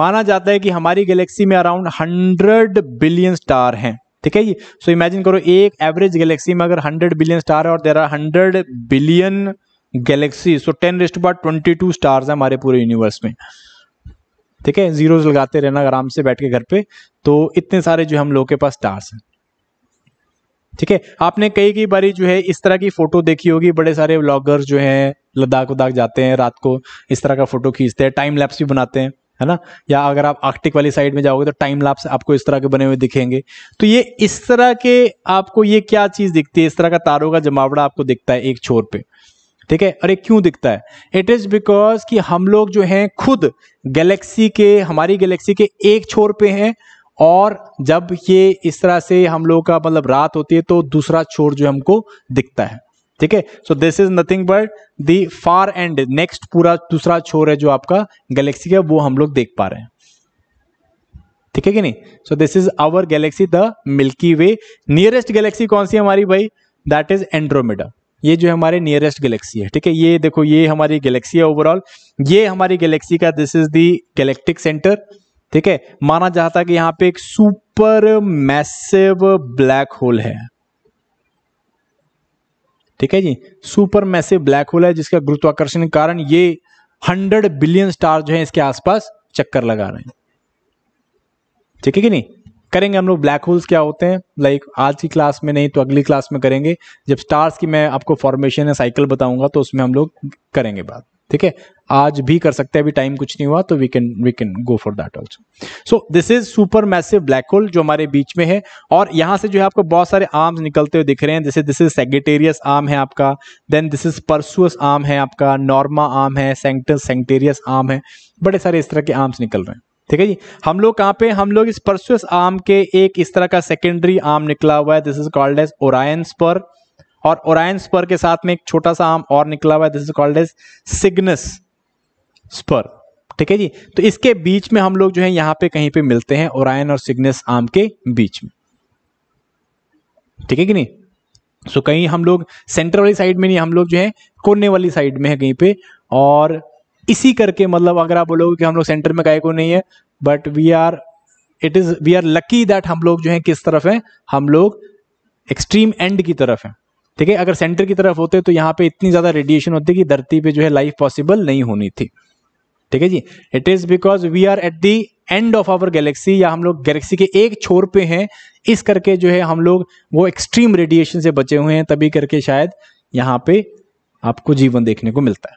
माना जाता है कि हमारी गैलेक्सी में अराउंड हंड्रेड बिलियन स्टार हैं ठीक है जी सो इमेजिन करो एक एवरेज गैलेक्सी में अगर 100 बिलियन स्टार है और there are 100 billion galaxy so ten rest bar twenty two stars हैं हमारे पूरे यूनिवर्स में ठीक है जीरोज लगाते रहना आराम से बैठ के घर पे तो इतने सारे जो हम लोग के पास स्टार्स हैं ठीक है आपने कई कई बारी जो है इस तरह की फोटो देखी होगी बड़े सारे व्लॉगर्स जो हैं लद्दाख उदाख जाते हैं रात को इस तरह का फोटो खींचते हैं टाइम लैप्स भी बनाते हैं है ना या अगर आप आर्कटिक वाली साइड में जाओगे तो टाइम लैप्स आपको इस तरह के बने हुए दिखेंगे तो ये इस तरह के आपको ये क्या चीज़ दिखती है इस तरह का तारों का जमावड़ा आपको दिखता है एक छोर पे ठीक है और ये क्यों दिखता है इट इज़ बिकॉज कि हम लोग जो हैं खुद गैलेक्सी के हमारी गैलेक्सी के एक छोर पे हैं और जब ये इस तरह से हम लोग का मतलब रात होती है तो दूसरा छोर जो हमको दिखता है ठीक है so this is nothing but the far end next पूरा दूसरा छोर है जो आपका गैलेक्सी का वो हम लोग देख पा रहे हैं ठीक है कि नहीं so this is our galaxy the Milky Way nearest galaxy कौन सी हमारी भाई दैट इज एंड्रोमेडा ये जो हमारे नियरेस्ट गैलेक्सी है ठीक है ये देखो ये हमारी गैलेक्सी है ओवरऑल ये हमारी गैलेक्सी का this is the galactic centre ठीक है माना जाता है कि यहाँ पे एक सुपर मैसिव ब्लैक होल है ठीक है जी सुपर मैसिव ब्लैक होल है जिसका गुरुत्वाकर्षण के कारण ये हंड्रेड बिलियन स्टार जो है इसके आसपास चक्कर लगा रहे हैं ठीक है कि नहीं करेंगे हम लोग ब्लैक होल्स क्या होते हैं लाइक like, आज की क्लास में नहीं तो अगली क्लास में करेंगे जब स्टार्स की मैं आपको फॉर्मेशन या साइकिल बताऊंगा तो उसमें हम लोग करेंगे बात ठीक है आज भी कर सकते हैं अभी टाइम कुछ नहीं हुआ तो we can we can go for that also so this is super massive black hole जो हमारे बीच में है और यहां से जो है आपको बहुत सारे आर्म्स निकलते हुए दिख रहे हैं जैसे दिस इज सेगेटेरियस आर्म है आपका then this is Perseus arm है आपका नॉर्मा आर्म है सेंटस सेंटेरियस आर्म है बड़े सारे इस तरह के आर्म्स निकल रहे हैं ठीक है जी हम लोग कहाँ पे हम लोग इस परसुअस आर्म के एक इस तरह का सेकेंडरी आर्म निकला हुआ है this is called as Orion पर और ओरायन स्पर के साथ में एक छोटा सा आम और निकला हुआ है this is called as Cygnus spur ठीक है जी तो इसके बीच में हम लोग जो है यहां पे कहीं पे मिलते हैं ओरायन और सिग्नस आम के बीच में ठीक है कि नहीं सो कहीं हम लोग सेंटर वाली साइड में नहीं हम लोग जो है कोने वाली साइड में है कहीं पे और इसी करके मतलब अगर आप बोलोगे कि हम लोग सेंटर में गाय को नहीं है but we are it is we are lucky that हम लोग जो है किस तरफ है हम लोग एक्सट्रीम एंड की तरफ है ठीक है अगर सेंटर की तरफ होते तो यहाँ पे इतनी ज़्यादा रेडिएशन होती कि धरती पे जो है लाइफ पॉसिबल नहीं होनी थी ठीक है जी it is because we are at the end of our galaxy या हम लोग गैलेक्सी के एक छोर पे हैं इस करके जो है हम लोग वो एक्सट्रीम रेडिएशन से बचे हुए हैं तभी करके शायद यहाँ पे आपको जीवन देखने को मिलता है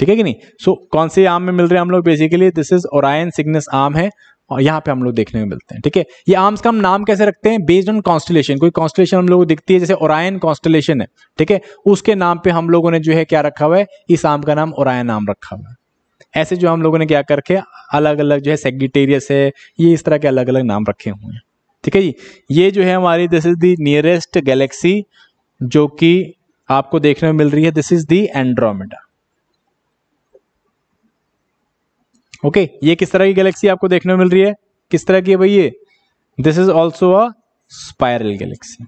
ठीक है कि नहीं सो so, कौन से आम में मिल रहे हैं हम लोग basically this is Orion Cygnus arm है और यहाँ पे हम लोग देखने को मिलते हैं ठीक है ये आर्म्स का हम नाम कैसे रखते हैं बेस्ड ऑन कॉन्स्टलेशन कोई कॉन्स्टलेशन हम लोग दिखती है जैसे ओरायन कॉन्स्टलेशन है ठीक है उसके नाम पे हम लोगों ने जो है क्या रखा हुआ है इस आम का नाम ओरायन नाम रखा हुआ है ऐसे जो हम लोगों ने क्या करके अलग अलग जो है सेगिटेरियस है ये इस तरह के अलग अलग नाम रखे हुए हैं ठीक है जी ये जो है हमारी this is the nearest galaxy जो कि आपको देखने में मिल रही है this is the Andromeda okay ये किस तरह की गैलेक्सी आपको देखने को मिल रही है किस तरह की है भाई ये this is also a spiral galaxy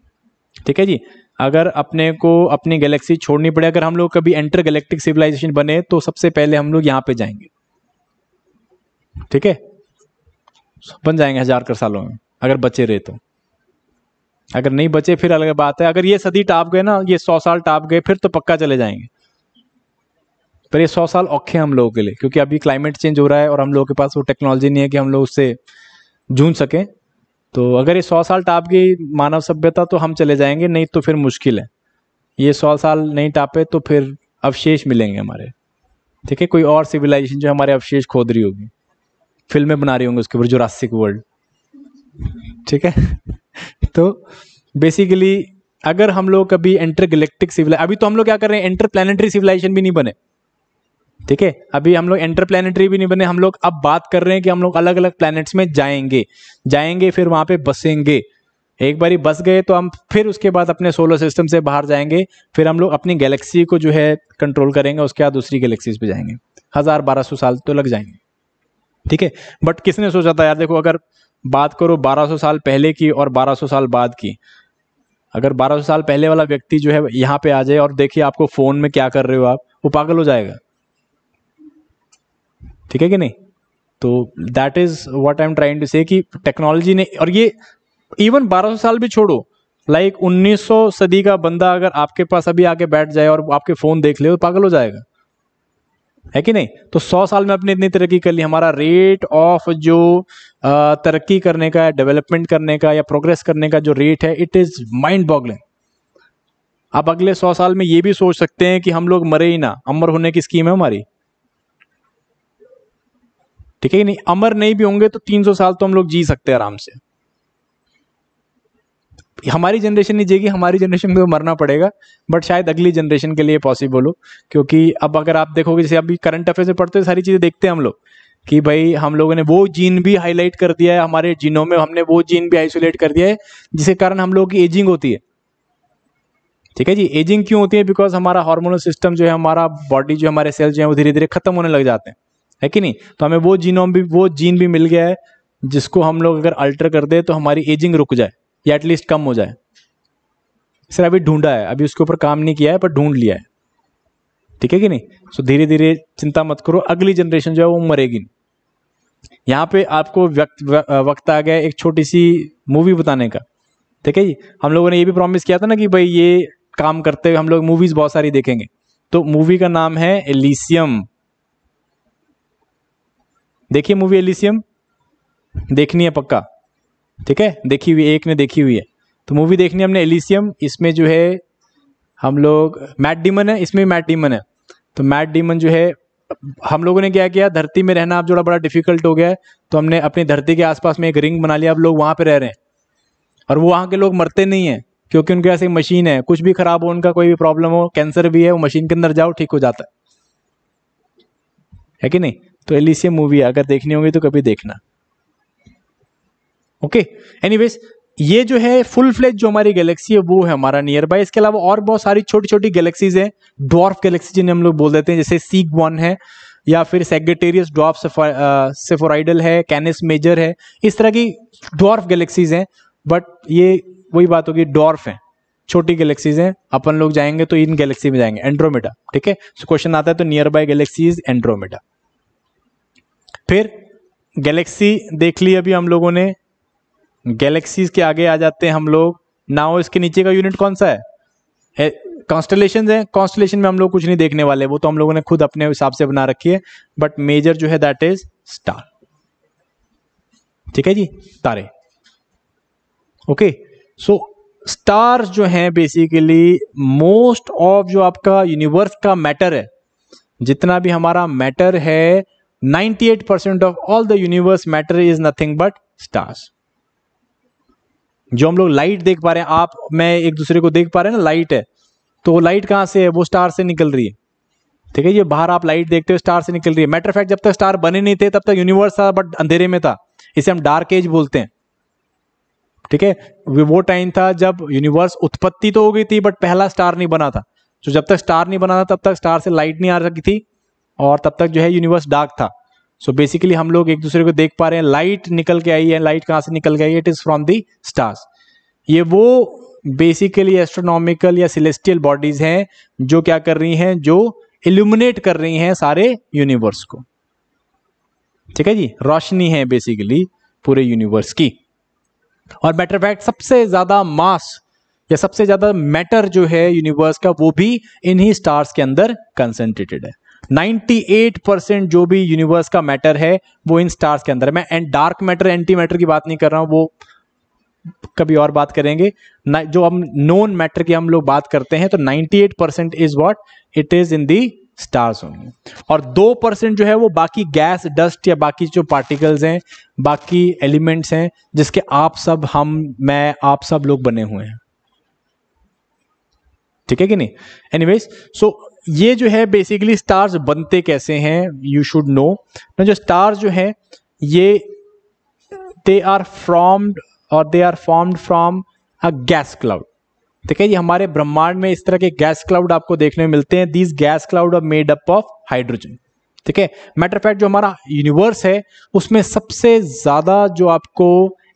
ठीक है जी अगर अपने को अपनी गैलेक्सी छोड़नी पड़े अगर हम लोग कभी एंटर गैलेक्टिक सिविलाइजेशन बने तो सबसे पहले हम लोग यहाँ पे जाएंगे ठीक है बन जाएंगे हजार कर सालों में अगर बचे रहे तो अगर नहीं बचे फिर अलग बात है अगर ये सदी टाप गए ना ये सौ साल टाप गए फिर तो पक्का चले जाएंगे पर ये सौ साल औखे हम लोगों के लिए क्योंकि अभी क्लाइमेट चेंज हो रहा है और हम लोगों के पास वो टेक्नोलॉजी नहीं है कि हम लोग उससे जूझ सकें तो अगर ये सौ साल टाप गई मानव सभ्यता तो हम चले जाएंगे नहीं तो फिर मुश्किल है ये सौ साल नहीं टापे तो फिर अवशेष मिलेंगे हमारे ठीक है कोई और सिविलाइजेशन जो हमारे अवशेष खोद रही होगी फिल्में बना रही होंगी उसके ऊपर जोरासिक वर्ल्ड ठीक है तो बेसिकली अगर हम लोग कभी इंटरगलेक्टिक गलेक्टिक सिविलाइज अभी तो हम लोग क्या कर रहे हैं इंटर प्लानिटरी सिविलाइजेशन भी नहीं बने ठीक है अभी हम लोग प्लानिटरी भी नहीं बने हम लोग अब बात कर रहे हैं कि हम लोग अलग अलग प्लैनेट्स में जाएंगे जाएंगे फिर वहां पे बसेंगे एक बारी बस गए तो हम फिर उसके बाद अपने सोलर सिस्टम से बाहर जाएंगे फिर हम लोग अपनी गैलेक्सी को जो है कंट्रोल करेंगे उसके बाद दूसरी गैलेक्सीज पे जाएंगे हज़ार बारह सौ साल तो लग जाएंगे ठीक है बट किसने सोचा था यार देखो अगर बात करो बारह सौ साल पहले की और बारह सौ साल बाद की अगर बारह सौ साल पहले वाला व्यक्ति जो है यहाँ पे आ जाए और देखिए आपको फ़ोन में क्या कर रहे हो आप वो पागल हो जाएगा ठीक है कि नहीं तो that is what I am trying to say कि टेक्नोलॉजी ने और ये इवन 1200 साल भी छोड़ो लाइक like 1900 सदी का बंदा अगर आपके पास अभी आके बैठ जाए और आपके फ़ोन देख ले तो पागल हो जाएगा है कि नहीं तो 100 साल में अपने इतनी तरक्की कर ली हमारा रेट ऑफ जो तरक्की करने का डेवलपमेंट करने का या प्रोग्रेस करने का जो रेट है इट इज़ माइंड बॉगलिंग आप अगले 100 साल में ये भी सोच सकते हैं कि हम लोग मरे ही ना अमर होने की स्कीम है हमारी ठीक है नहीं अमर नहीं भी होंगे तो 300 साल तो हम लोग जी सकते हैं आराम से हमारी जनरेशन नहीं जिएगी हमारी जनरेशन में तो मरना पड़ेगा बट शायद अगली जनरेशन के लिए पॉसिबल हो क्योंकि अब अगर आप देखोगे जैसे अभी करंट अफेयर से पढ़ते सारी चीज़ें देखते हैं हम लोग कि भाई हम लोगों ने वो जीन भी हाईलाइट कर दिया है हमारे जीनों में हमने वो जीन भी आइसोलेट कर दिया है जिसके कारण हम लोगों की एजिंग होती है ठीक है जी एजिंग क्यों होती है बिकॉज हमारा हार्मोनल सिस्टम जो है हमारा बॉडी जो हमारे सेल्स जो है वो धीरे धीरे खत्म होने लग जाते हैं है कि नहीं तो हमें वो जीनोम भी वो जीन भी मिल गया है जिसको हम लोग अगर अल्टर कर दे तो हमारी एजिंग रुक जाए या एटलीस्ट कम हो जाए सर अभी ढूंढा है अभी उसके ऊपर काम नहीं किया है पर ढूंढ लिया है ठीक है कि नहीं सो धीरे धीरे चिंता मत करो अगली जनरेशन जो है वो मरेगी यहाँ पे आपको व्यक्त वक्त आ गया एक छोटी सी मूवी बताने का ठीक है जी हम लोगों ने ये भी प्रॉमिस किया था ना कि भाई ये काम करते हुए हम लोग मूवीज़ बहुत सारी देखेंगे तो मूवी का नाम है एलिसियम देखिए मूवी एलिसियम देखनी है पक्का ठीक है देखी हुई एक ने देखी हुई है तो मूवी देखनी है हमने एलिसियम इसमें जो है हम लोग मैट डीमन है इसमें भी मैट डीमन है तो मैट डीमन जो है हम लोगों ने क्या किया धरती में रहना अब जोड़ा बड़ा डिफिकल्ट हो गया है तो हमने अपनी धरती के आसपास में एक रिंग बना लिया अब लोग वहाँ पर रह रहे हैं और वो वहाँ के लोग मरते नहीं हैं क्योंकि उनके पास एक मशीन है कुछ भी खराब हो उनका कोई भी प्रॉब्लम हो कैंसर भी है वो मशीन के अंदर जाओ ठीक हो जाता है है कि नहीं तो एलिसियम मूवी अगर देखनी होगी तो कभी देखना ओके एनीवेज ये जो है फुल फ्लेज जो हमारी गैलेक्सी है वो है हमारा नियर बाय इसके अलावा और बहुत सारी छोटी छोटी गैलेक्सीज हैं डॉर्फ गैलेक्सी जिन्हें हम लोग बोल देते हैं जैसे सीक वन है या फिर सेगेटेरियस डॉर्फ सेफोराइडल है कैनिस मेजर है इस तरह की डॉर्फ गैलेक्सीज हैं बट ये वही बात होगी डॉर्फ है छोटी गैलेक्सीज हैं अपन लोग जाएंगे तो इन गैलेक्सी में जाएंगे एंड्रोमेडा ठीक है क्वेश्चन आता है तो nearby galaxy is Andromeda फिर गैलेक्सी देख ली अभी हम लोगों ने गैलेक्सीज के आगे आ जाते हैं हम लोग नाव इसके नीचे का यूनिट कौन सा है कॉन्स्टलेशन है कॉन्स्टलेशन में हम लोग कुछ नहीं देखने वाले वो तो हम लोगों ने खुद अपने हिसाब से बना रखी है बट मेजर जो है दैट इज स्टार ठीक है जी तारे ओके सो स्टार जो है बेसिकली मोस्ट ऑफ जो आपका यूनिवर्स का मैटर है जितना भी हमारा मैटर है 98% of all the universe matter is nothing but stars जो हम लोग लाइट देख पा रहे हैं आप मैं एक दूसरे को देख पा रहे हैं ना लाइट है तो वो लाइट कहां से है वो स्टार से निकल रही है ठीक है ये बाहर आप लाइट देखते हो स्टार से निकल रही है मैटर फैक्ट जब तक स्टार बने नहीं थे तब तक यूनिवर्स था बट अंधेरे में था इसे हम डार्क एज बोलते हैं ठीक है वो टाइम था जब यूनिवर्स उत्पत्ति तो हो गई थी बट पहला स्टार नहीं बना था तो जब तक स्टार नहीं बना था तब तक स्टार से लाइट नहीं आ रही थी और तब तक जो है यूनिवर्स डार्क था सो so बेसिकली हम लोग एक दूसरे को देख पा रहे हैं लाइट निकल के आई है लाइट कहाँ से निकल के आई it is from the stars ये वो बेसिकली एस्ट्रोनॉमिकल या सिलेस्टियल बॉडीज़ हैं जो क्या कर रही हैं जो इल्यूमिनेट कर रही हैं सारे यूनिवर्स को ठीक है जी रोशनी है बेसिकली पूरे यूनिवर्स की और मैटर फैक्ट सबसे ज़्यादा मास या सबसे ज़्यादा मैटर जो है यूनिवर्स का वो भी इन्हीं स्टार्स के अंदर कंसेंट्रेटेड है 98 जो भी यूनिवर्स का मैटर है वो इन स्टार्स के अंदर है मैं and dark matter anti matter की बात नहीं कर रहा हूँ वो कभी और बात करेंगे जो हम नॉन मैटर की हम लोग बात करते हैं तो 98 percent is what it is in the stars होंगे और दो परसेंट जो है वो बाकी गैस डस्ट या बाकी जो पार्टिकल्स हैं बाकी एलिमेंट्स हैं जिसके आप सब हम मैं आप सब लोग बने हुए हैं ठीक है कि नहीं एनीवेज सो so, ये जो है बेसिकली स्टार्स बनते कैसे हैं यू शुड नो ना जो स्टार्स जो हैं ये दे आर फ्रॉम्ड और they are formed from a gas cloud ठीक है ये हमारे ब्रह्मांड में इस तरह के गैस क्लाउड आपको देखने में मिलते हैं these gas cloud are made up of hydrogen ठीक है मैटर फैक्ट जो हमारा यूनिवर्स है उसमें सबसे ज़्यादा जो आपको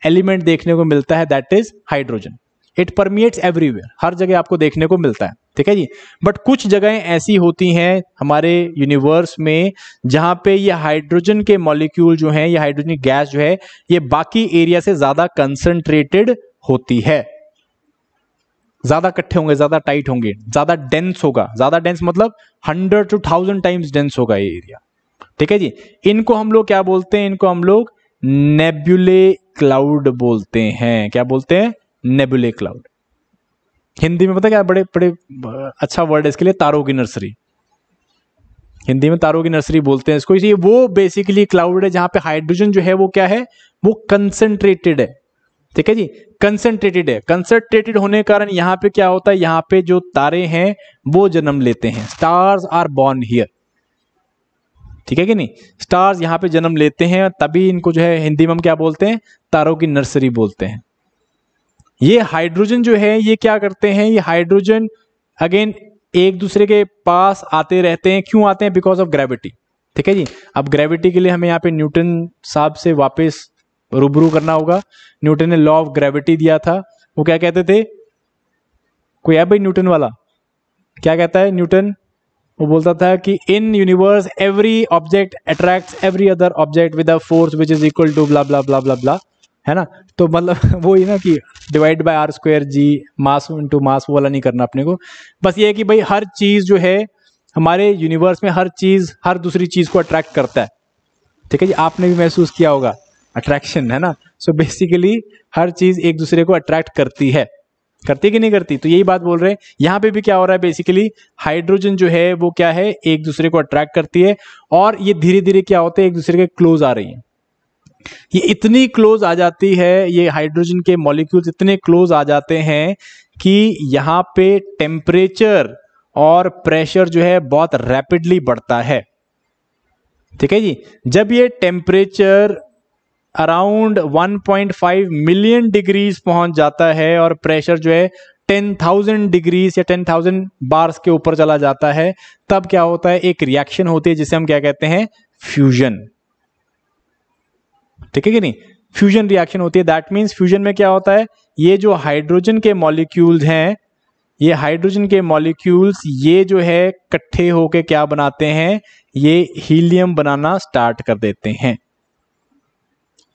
एलिमेंट देखने को मिलता है that is hydrogen it permeates everywhere हर जगह आपको देखने को मिलता है ठीक है जी बट कुछ जगहें ऐसी होती हैं हमारे यूनिवर्स में जहां पे ये हाइड्रोजन के मॉलिक्यूल जो हैं ये हाइड्रोजन गैस जो है ये बाकी एरिया से ज़्यादा कंसंट्रेटेड होती है ज्यादा इकट्ठे होंगे ज्यादा टाइट होंगे ज्यादा डेंस होगा ज्यादा डेंस मतलब hundred two thousand times dense होगा ये एरिया ठीक है जी इनको हम लोग क्या बोलते हैं इनको हम लोग नेबुले क्लाउड बोलते हैं क्या बोलते हैं नेबुले क्लाउड हिंदी में पता क्या बड़े बड़े अच्छा वर्ड है इसके लिए तारों की नर्सरी हिंदी में तारों की नर्सरी बोलते हैं इसको इसलिए वो बेसिकली क्लाउड है जहां पे हाइड्रोजन जो है वो क्या है वो कंसेंट्रेटेड है ठीक है जी कंसेंट्रेटेड है कंसनट्रेटेड होने के कारण यहाँ पे क्या होता है यहाँ पे जो तारे हैं वो जन्म लेते हैं स्टार्स आर बॉर्न हियर ठीक है कि नहीं स्टार्स यहाँ पे जन्म लेते हैं तभी इनको जो है हिंदी में हम क्या बोलते हैं तारों की नर्सरी बोलते हैं ये हाइड्रोजन जो है ये क्या करते हैं ये हाइड्रोजन अगेन एक दूसरे के पास आते रहते हैं क्यों आते हैं बिकॉज ऑफ ग्रेविटी ठीक है जी अब ग्रेविटी के लिए हमें यहाँ पे न्यूटन साहब से वापस रूबरू करना होगा न्यूटन ने लॉ ऑफ ग्रेविटी दिया था वो क्या कहते थे कोई है भाई न्यूटन वाला क्या कहता है न्यूटन वो बोलता था कि in universe every object attracts every other object with a force which is equal to blah blah blah blah blah है ना तो मतलब वो ही ना कि divide by R square G mass into mass वाला नहीं करना अपने को बस ये है कि भाई हर चीज़ जो है हमारे यूनिवर्स में हर चीज़ हर दूसरी चीज़ को अट्रैक्ट करता है ठीक है जी आपने भी महसूस किया होगा अट्रैक्शन है ना सो so बेसिकली हर चीज़ एक दूसरे को अट्रैक्ट करती है करती कि नहीं करती तो यही बात बोल रहे हैं यहाँ पे भी क्या हो रहा है बेसिकली हाइड्रोजन जो है वो क्या है एक दूसरे को अट्रैक्ट करती है और ये धीरे धीरे क्या होते हैं एक दूसरे के क्लोज आ रही है ये इतनी क्लोज आ जाती है ये हाइड्रोजन के मॉलिक्यूल्स इतने क्लोज आ जाते हैं कि यहाँ पे टेम्परेचर और प्रेशर जो है बहुत रैपिडली बढ़ता है ठीक है जी जब ये टेम्परेचर अराउंड 1.5 मिलियन डिग्रीज पहुंच जाता है और प्रेशर जो है 10,000 डिग्रीज या 10,000 बार्स के ऊपर चला जाता है तब क्या होता है एक रिएक्शन होती है जिसे हम क्या कहते हैं फ्यूजन ठीक है कि नहीं फ्यूजन रिएक्शन होती है दैट मीन्स फ्यूजन में क्या होता है ये जो हाइड्रोजन के मॉलिक्यूल्स हैं ये हाइड्रोजन के मॉलिक्यूल्स ये जो है इकट्ठे होके क्या बनाते हैं ये हीलियम बनाना स्टार्ट कर देते हैं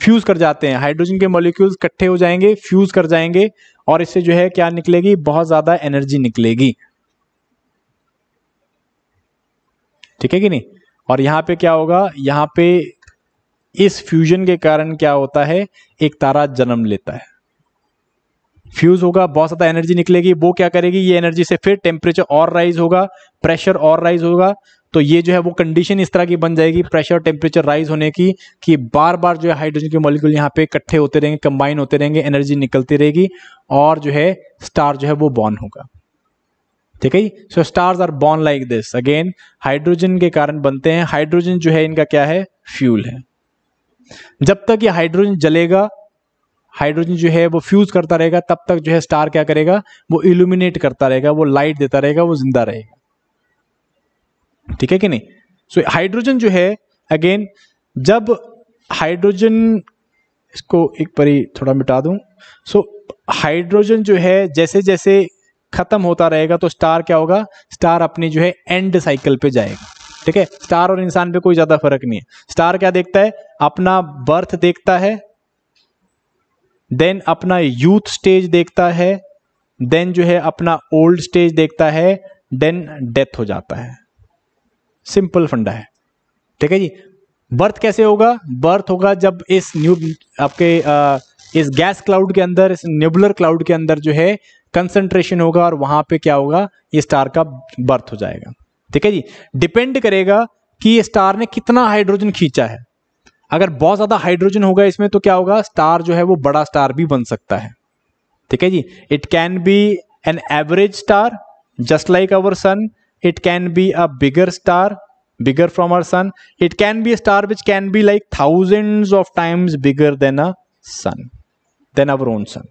फ्यूज कर जाते हैं हाइड्रोजन के मॉलिक्यूल्स इकट्ठे हो जाएंगे फ्यूज कर जाएंगे और इससे जो है क्या निकलेगी बहुत ज्यादा एनर्जी निकलेगी ठीक है कि नहीं और यहाँ पे क्या होगा यहाँ पे इस फ्यूजन के कारण क्या होता है एक तारा जन्म लेता है फ्यूज होगा बहुत ज़्यादा एनर्जी निकलेगी वो क्या करेगी ये एनर्जी से फिर टेम्परेचर और राइज होगा प्रेशर और राइज होगा तो ये जो है वो कंडीशन इस तरह की बन जाएगी प्रेशर टेम्परेचर राइज होने की कि बार बार जो है हाइड्रोजन के मॉलिक्यूल यहाँ पे इकट्ठे होते रहेंगे कंबाइन होते रहेंगे एनर्जी निकलती रहेगी और जो है स्टार जो है वो बॉर्न होगा ठीक है so stars are born like this again hydrogen के कारण बनते हैं हाइड्रोजन जो है इनका क्या है फ्यूल है जब तक ये हाइड्रोजन जलेगा हाइड्रोजन जो है वो फ्यूज करता रहेगा तब तक जो है स्टार क्या करेगा वो इल्यूमिनेट करता रहेगा वो लाइट देता रहेगा वो जिंदा रहेगा ठीक है कि नहीं सो so, हाइड्रोजन जो है अगेन जब हाइड्रोजन इसको एक परी थोड़ा मिटा दूं सो so, हाइड्रोजन जो है जैसे जैसे खत्म होता रहेगा तो स्टार क्या होगा स्टार अपनी जो है एंड साइकिल पे जाएगा ठीक है स्टार और इंसान पे कोई ज्यादा फर्क नहीं है स्टार क्या देखता है अपना बर्थ देखता है देन अपना यूथ स्टेज देखता है देन जो है अपना ओल्ड स्टेज देखता है देन डेथ हो जाता है सिंपल फंडा है ठीक है जी बर्थ कैसे होगा बर्थ होगा जब इस न्यू आपके आ, इस गैस क्लाउड के अंदर इस न्यूबुलर क्लाउड के अंदर जो है कंसंट्रेशन होगा और वहां पे क्या होगा ये स्टार का बर्थ हो जाएगा ठीक है जी डिपेंड करेगा कि ये स्टार ने कितना हाइड्रोजन खींचा है अगर बहुत ज़्यादा हाइड्रोजन होगा इसमें तो क्या होगा स्टार जो है वो बड़ा स्टार भी बन सकता है ठीक है जी it can be an average star just like our sun it can be a bigger star bigger from our sun it can be a star which can be like thousand of times bigger than a sun then our own sun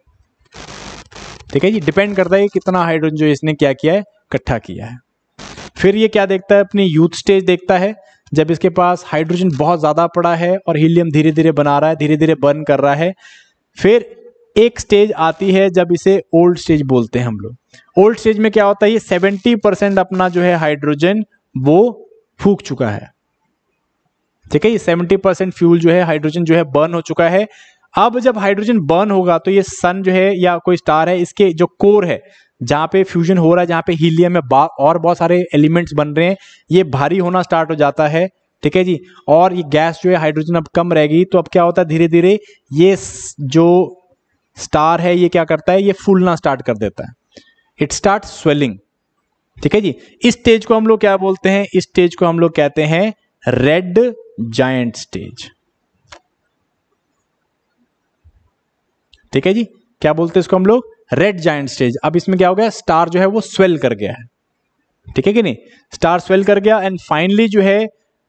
ठीक है जी depend करता है कितना hydrogen जो इसने क्या किया है इकट्ठा किया है फिर ये क्या देखता है अपनी यूथ स्टेज देखता है जब इसके पास हाइड्रोजन बहुत ज़्यादा पड़ा है और हीलियम धीरे धीरे बना रहा है धीरे धीरे बर्न कर रहा है फिर एक स्टेज आती है जब इसे ओल्ड स्टेज बोलते हैं हम लोग ओल्ड स्टेज में क्या होता है ये सेवेंटी परसेंट अपना जो है हाइड्रोजन वो फूक चुका है ठीक है ये सेवेंटी परसेंट फ्यूल जो है हाइड्रोजन जो है बर्न हो चुका है अब जब हाइड्रोजन बर्न होगा तो ये सन जो है या कोई स्टार है इसके जो कोर है जहां पे फ्यूजन हो रहा है जहां पे हीलियम में और बहुत सारे एलिमेंट्स बन रहे हैं ये भारी होना स्टार्ट हो जाता है ठीक है जी और ये गैस जो है हाइड्रोजन अब कम रहेगी तो अब क्या होता है धीरे धीरे ये जो स्टार है ये क्या करता है ये फूलना स्टार्ट कर देता है इट स्टार्ट स्वेलिंग ठीक है जी इस स्टेज को हम लोग क्या बोलते हैं इस स्टेज को हम लोग कहते हैं रेड जायंट स्टेज ठीक है जी क्या बोलते हैं इसको हम लोग रेड जाइंट स्टेज अब इसमें क्या हो गया स्टार जो है वो स्वेल कर गया है ठीक है कि नहीं स्टार स्वेल कर गया एंड फाइनली जो है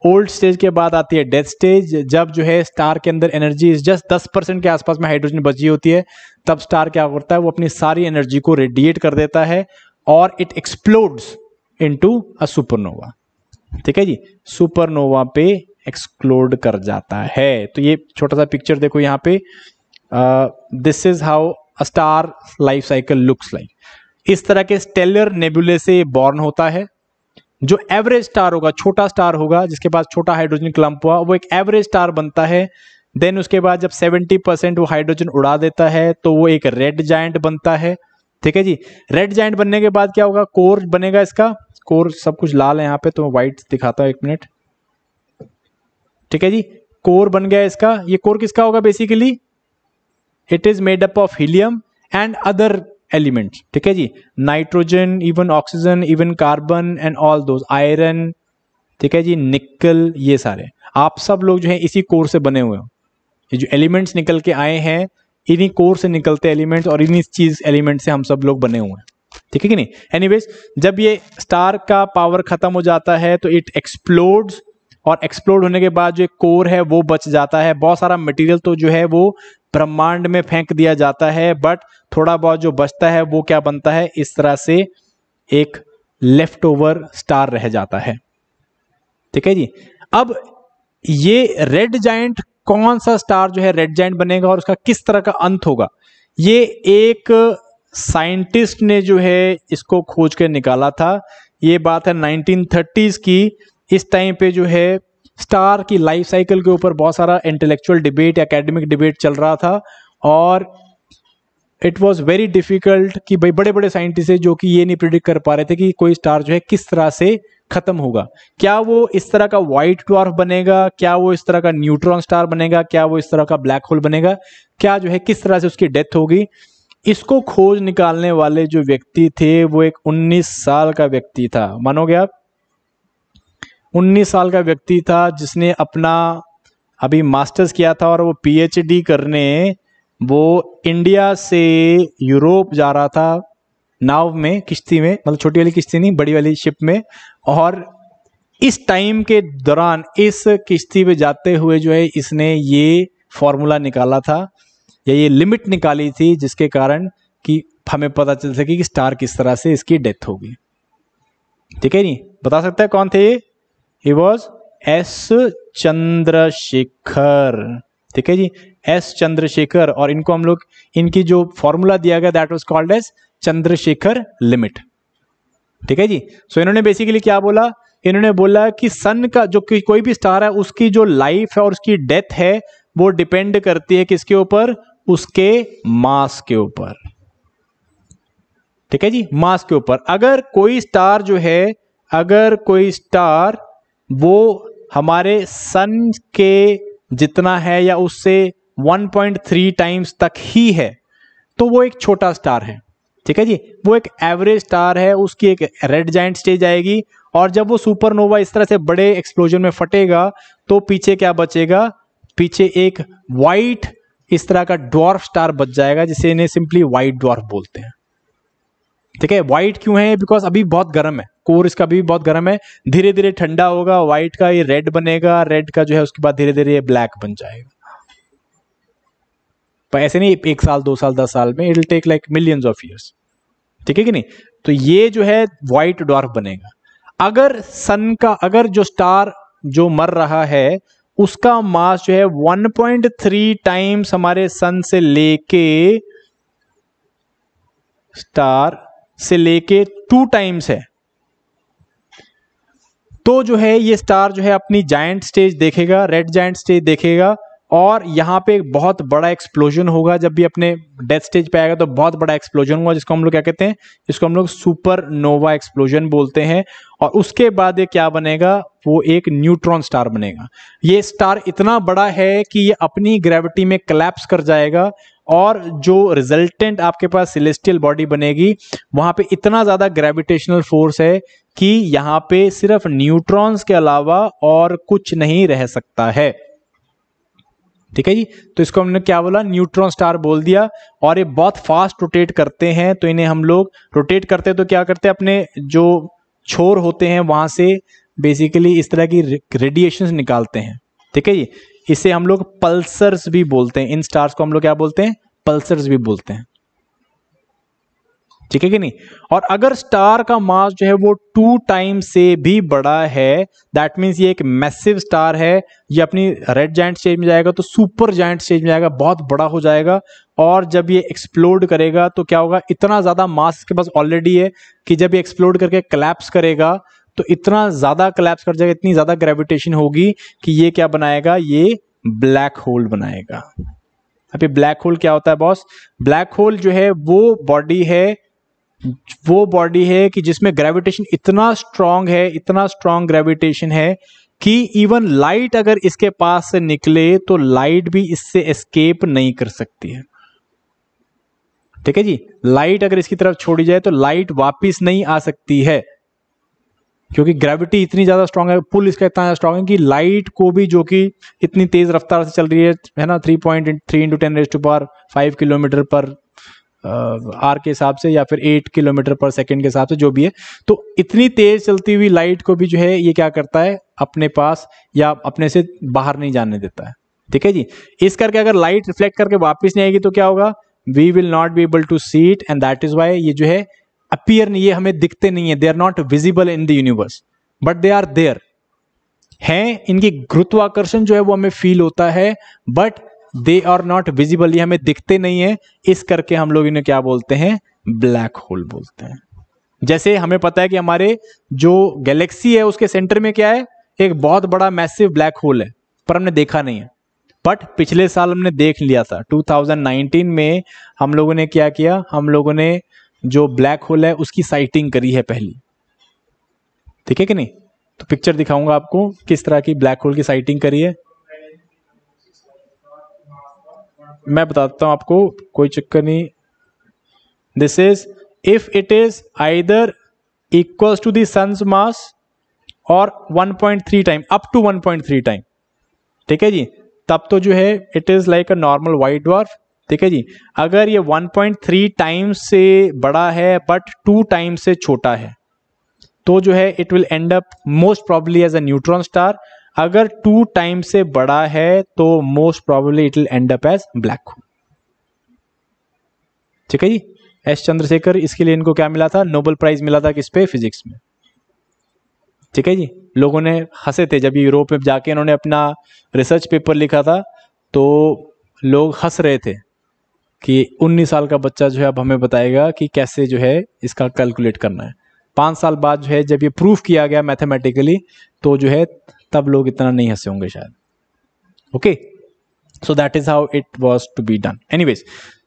ओल्ड स्टेज के बाद आती है डेथ स्टेज जब जो है स्टार के अंदर एनर्जी इज जस्ट दस परसेंट के आसपास में हाइड्रोजन बची होती है तब स्टार क्या करता है वो अपनी सारी एनर्जी को रेडिएट कर देता है और it explodes into a supernova ठीक है जी सुपरनोवा पे एक्सप्लोड कर जाता है तो ये छोटा सा पिक्चर देखो यहाँ पे this is how star life cycle looks like इस तरह के स्टेलर नेबुले से बॉर्न होता है जो एवरेज स्टार होगा छोटा स्टार होगा जिसके पास छोटा हाइड्रोजन क्लम्प हुआ वो एक एवरेज स्टार बनता है देन उसके बाद जब 70 परसेंट वो हाइड्रोजन उड़ा देता है तो वो एक रेड जाइंट बनता है ठीक है जी रेड जाइंट बनने के बाद क्या होगा कोर बनेगा इसका कोर सब कुछ लाल है यहाँ पे तो मैं व्हाइट दिखाता हूँ एक मिनट ठीक है जी कोर बन गया इसका ये कोर किसका होगा basically it is made up of helium and other element ठीक है जी nitrogen even oxygen even carbon and all though iron ठीक है जी निकल ये सारे आप सब लोग जो है इसी कोर से बने हुए हो ये जो एलिमेंट्स निकल के आए हैं इन्हीं कोर से निकलते एलिमेंट्स और इन्हीं चीज एलिमेंट से हम सब लोग बने हुए हैं ठीक है कि नहीं एनीवेज जब ये स्टार का पावर खत्म हो जाता है तो इट एक्सप्लोड और एक्सप्लोड होने के बाद जो एक कोर है वो बच जाता है बहुत सारा मटेरियल तो जो है वो ब्रह्मांड में फेंक दिया जाता है बट थोड़ा बहुत जो बचता है वो क्या बनता है इस तरह से एक लेफ्ट ओवर स्टार रह जाता है ठीक है जी अब ये रेड जाइंट कौन सा स्टार जो है रेड जाइंट बनेगा और उसका किस तरह का अंत होगा ये एक साइंटिस्ट ने जो है इसको खोज के निकाला था ये बात है 1930s की इस टाइम पे जो है स्टार की लाइफ साइकिल के ऊपर बहुत सारा इंटेलेक्चुअल डिबेट एकेडमिक डिबेट चल रहा था और इट वॉज़ वेरी डिफ़िकल्ट कि भाई बड़े बड़े साइंटिस्ट है जो कि ये नहीं प्रिडिक्ट कर पा रहे थे कि कोई स्टार जो है किस तरह से ख़त्म होगा क्या वो इस तरह का वाइट ट्वार्फ बनेगा क्या वो इस तरह का न्यूट्रॉन स्टार बनेगा क्या वो इस तरह का ब्लैक होल बनेगा क्या जो है किस तरह से उसकी डेथ होगी इसको खोज निकालने वाले जो व्यक्ति थे वो एक 19 साल का व्यक्ति था मानोगे आप 19 साल का व्यक्ति था जिसने अपना अभी मास्टर्स किया था और वो पीएचडी करने वो इंडिया से यूरोप जा रहा था नाव में किश्ती में मतलब छोटी वाली किश्ती नहीं बड़ी वाली शिप में और इस टाइम के दौरान इस किश्ती पे जाते हुए जो है इसने ये फॉर्मूला निकाला था या ये लिमिट निकाली थी जिसके कारण कि हमें पता चल सके कि स्टार किस तरह से इसकी डेथ होगी ठीक है नहीं बता सकते हैं कौन थे ये ही वॉज एस चंद्रशेखर ठीक है जी एस चंद्रशेखर और इनको हम लोग इनकी जो फॉर्मूला दिया गया that was called as Chandrasekhar limit ठीक है जी सो so, इन्होंने बेसिकली क्या बोला इन्होंने बोला कि सन का जो कि कोई भी स्टार है उसकी जो लाइफ है और उसकी डेथ है वो डिपेंड करती है किसके ऊपर उसके मास के ऊपर ठीक है जी मास के ऊपर अगर कोई स्टार जो है अगर कोई स्टार वो हमारे सन के जितना है या उससे 1.3 टाइम्स तक ही है तो वो एक छोटा स्टार है ठीक है जी वो एक एवरेज स्टार है उसकी एक रेड जाइंट स्टेज आएगी और जब वो सुपरनोवा इस तरह से बड़े एक्सप्लोजन में फटेगा तो पीछे क्या बचेगा पीछे एक वाइट इस तरह का ड्वार्फ स्टार बच जाएगा जिसे इन्हें सिंपली वाइट ड्वार्फ बोलते हैं ठीक है वाइट क्यों है बिकॉज अभी बहुत गर्म है कोर इसका अभी बहुत गर्म है धीरे धीरे ठंडा होगा व्हाइट का ये रेड बनेगा रेड का जो है उसके बाद धीरे धीरे ये ब्लैक बन जाएगा पर ऐसे नहीं एक साल दो साल दस साल में it take like millions of years ठीक है कि नहीं तो ये जो है व्हाइट डॉर्फ बनेगा अगर सन का अगर जो स्टार जो मर रहा है उसका मास जो है 1.3 टाइम्स हमारे सन से लेके स्टार से लेके टू टाइम्स है तो जो है ये स्टार जो है अपनी जायंट स्टेज देखेगा रेड जायंट स्टेज देखेगा और यहाँ पे बहुत बड़ा एक्सप्लोजन होगा जब भी अपने डेथ स्टेज पे आएगा तो बहुत बड़ा एक्सप्लोजन होगा जिसको हम लोग क्या कहते हैं जिसको हम लोग सुपर नोवा एक्सप्लोजन बोलते हैं और उसके बाद ये क्या बनेगा वो एक न्यूट्रॉन स्टार बनेगा ये स्टार इतना बड़ा है कि ये अपनी ग्रेविटी में कलेप्स कर जाएगा और जो रिजल्टेंट आपके पास सिलेस्टियल बॉडी बनेगी वहां पे इतना ज़्यादा ग्रेविटेशनल फोर्स है कि यहाँ पे सिर्फ न्यूट्रॉन्स के अलावा और कुछ नहीं रह सकता है ठीक है जी तो इसको हमने क्या बोला न्यूट्रॉन स्टार बोल दिया और ये बहुत फास्ट रोटेट करते हैं तो इन्हें हम लोग रोटेट करते तो क्या करते हैं अपने जो छोर होते हैं वहां से बेसिकली इस तरह की रेडिएशन निकालते हैं ठीक है जी इसे हम लोग पल्सर्स भी बोलते हैं इन स्टार्स को हम लोग क्या बोलते हैं पल्सर्स भी बोलते हैं ठीक है कि नहीं और अगर स्टार का मास जो है वो टू टाइम से भी बड़ा है दैट मीन्स ये एक मैसिव स्टार है ये अपनी रेड जॉइंट स्टेज में जाएगा तो सुपर जॉइंट स्टेज में जाएगा बहुत बड़ा हो जाएगा और जब ये एक्सप्लोड करेगा तो क्या होगा इतना ज़्यादा मास के पास ऑलरेडी है कि जब ये एक्सप्लोड करके क्लैप्स करेगा तो इतना ज़्यादा कलेप्स कर जाएगा इतनी ज़्यादा ग्रेविटेशन होगी कि ये क्या बनाएगा ये ब्लैक होल बनाएगा अब ये ब्लैक होल क्या होता है बॉस ब्लैक होल जो है वो बॉडी है वो बॉडी है कि जिसमें ग्रेविटेशन इतना स्ट्रांग है इतना स्ट्रांग ग्रेविटेशन है कि इवन लाइट अगर इसके पास से निकले तो लाइट भी इससे एस्केप नहीं कर सकती है ठीक है जी लाइट अगर इसकी तरफ छोड़ी जाए तो लाइट वापस नहीं आ सकती है क्योंकि ग्रेविटी इतनी ज़्यादा स्ट्रांग है पुल इसका इतना स्ट्रांग है कि लाइट को भी जो कि इतनी तेज़ रफ्तार से चल रही है है ना three point three into ten raised power five kilometre पर आर के हिसाब से या फिर एट किलोमीटर पर सेकेंड के हिसाब से जो भी है तो इतनी तेज़ चलती हुई लाइट को भी जो है ये क्या करता है अपने पास या अपने से बाहर नहीं जाने देता है ठीक है जी इस करके अगर लाइट रिफ्लेक्ट करके वापस नहीं आएगी तो क्या होगा we will not be able to see it and that is why ये जो है अपियर नहीं ये हमें दिखते नहीं है they are not visible in the universe but they are there हैं इनकी गुरुत्वाकर्षण जो है वो हमें फील होता है but they are not visible ये हमें दिखते नहीं है इस करके हम लोग इन्हें क्या बोलते हैं ब्लैक होल बोलते हैं जैसे हमें पता है कि हमारे जो गैलेक्सी है उसके सेंटर में क्या है एक बहुत बड़ा मैसिव ब्लैक होल है पर हमने देखा नहीं है बट पिछले साल हमने देख लिया था 2019 में हम लोगों ने क्या किया हम लोगों ने जो ब्लैक होल है उसकी साइटिंग करी है पहली ठीक है कि नहीं तो पिक्चर दिखाऊंगा आपको किस तरह की ब्लैक होल की साइटिंग करी है मैं बताता हूं आपको कोई चक्कर नहीं this is if it is either equals to the sun's mass और 1.3 टाइम अप टू 1.3 टाइम ठीक है जी तब तो जो है it is like a normal white dwarf ठीक है जी अगर ये 1.3 टाइम्स से बड़ा है बट टू टाइम से छोटा है तो जो है it will end up most probably as a neutron star अगर टू टाइम से बड़ा है तो most probably it will end up as black hole ठीक है जी एस चंद्रशेखर इसके लिए इनको क्या मिला था नोबल प्राइज मिला था किस पे फिजिक्स में ठीक है जी लोगों ने हंसे थे जब यूरोप में जाके इन्होंने अपना रिसर्च पेपर लिखा था तो लोग हंस रहे थे कि 19 साल का बच्चा जो है अब हमें बताएगा कि कैसे जो है इसका कैलकुलेट करना है पाँच साल बाद जो है जब ये प्रूफ किया गया मैथमेटिकली तो जो है तब लोग इतना नहीं हंसे होंगे शायद okay so that is how it was to be done any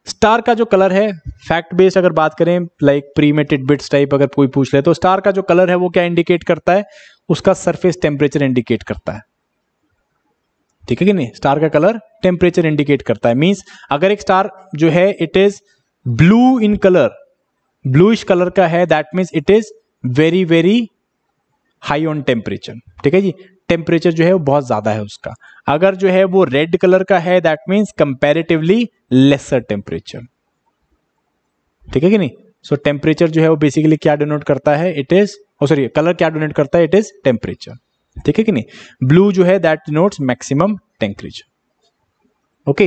star का जो कलर है फैक्ट बेस्ड अगर बात करें लाइक प्रीमेटेड बिट्स टाइप अगर कोई पूछ ले तो स्टार का जो कलर है वो क्या इंडिकेट करता है उसका सरफेस टेम्परेचर इंडिकेट करता है ठीक है कि नहीं स्टार का कलर टेम्परेचर इंडिकेट करता है मीन्स अगर एक स्टार जो है it is blue in colour bluish colour का है that means it is very very high on temperature ठीक है जी टेम्परेचर जो है वो बहुत ज़्यादा है उसका अगर जो है वो रेड कलर का है that means comparatively lesser temperature ठीक है कि नहीं सो so, टेम्परेचर जो है वो बेसिकली क्या डोनेट करता है इट इज सॉरी कलर क्या डोनेट करता है इट इज टेम्परेचर ठीक है कि नहीं ब्लू जो है that notes maximum temperature okay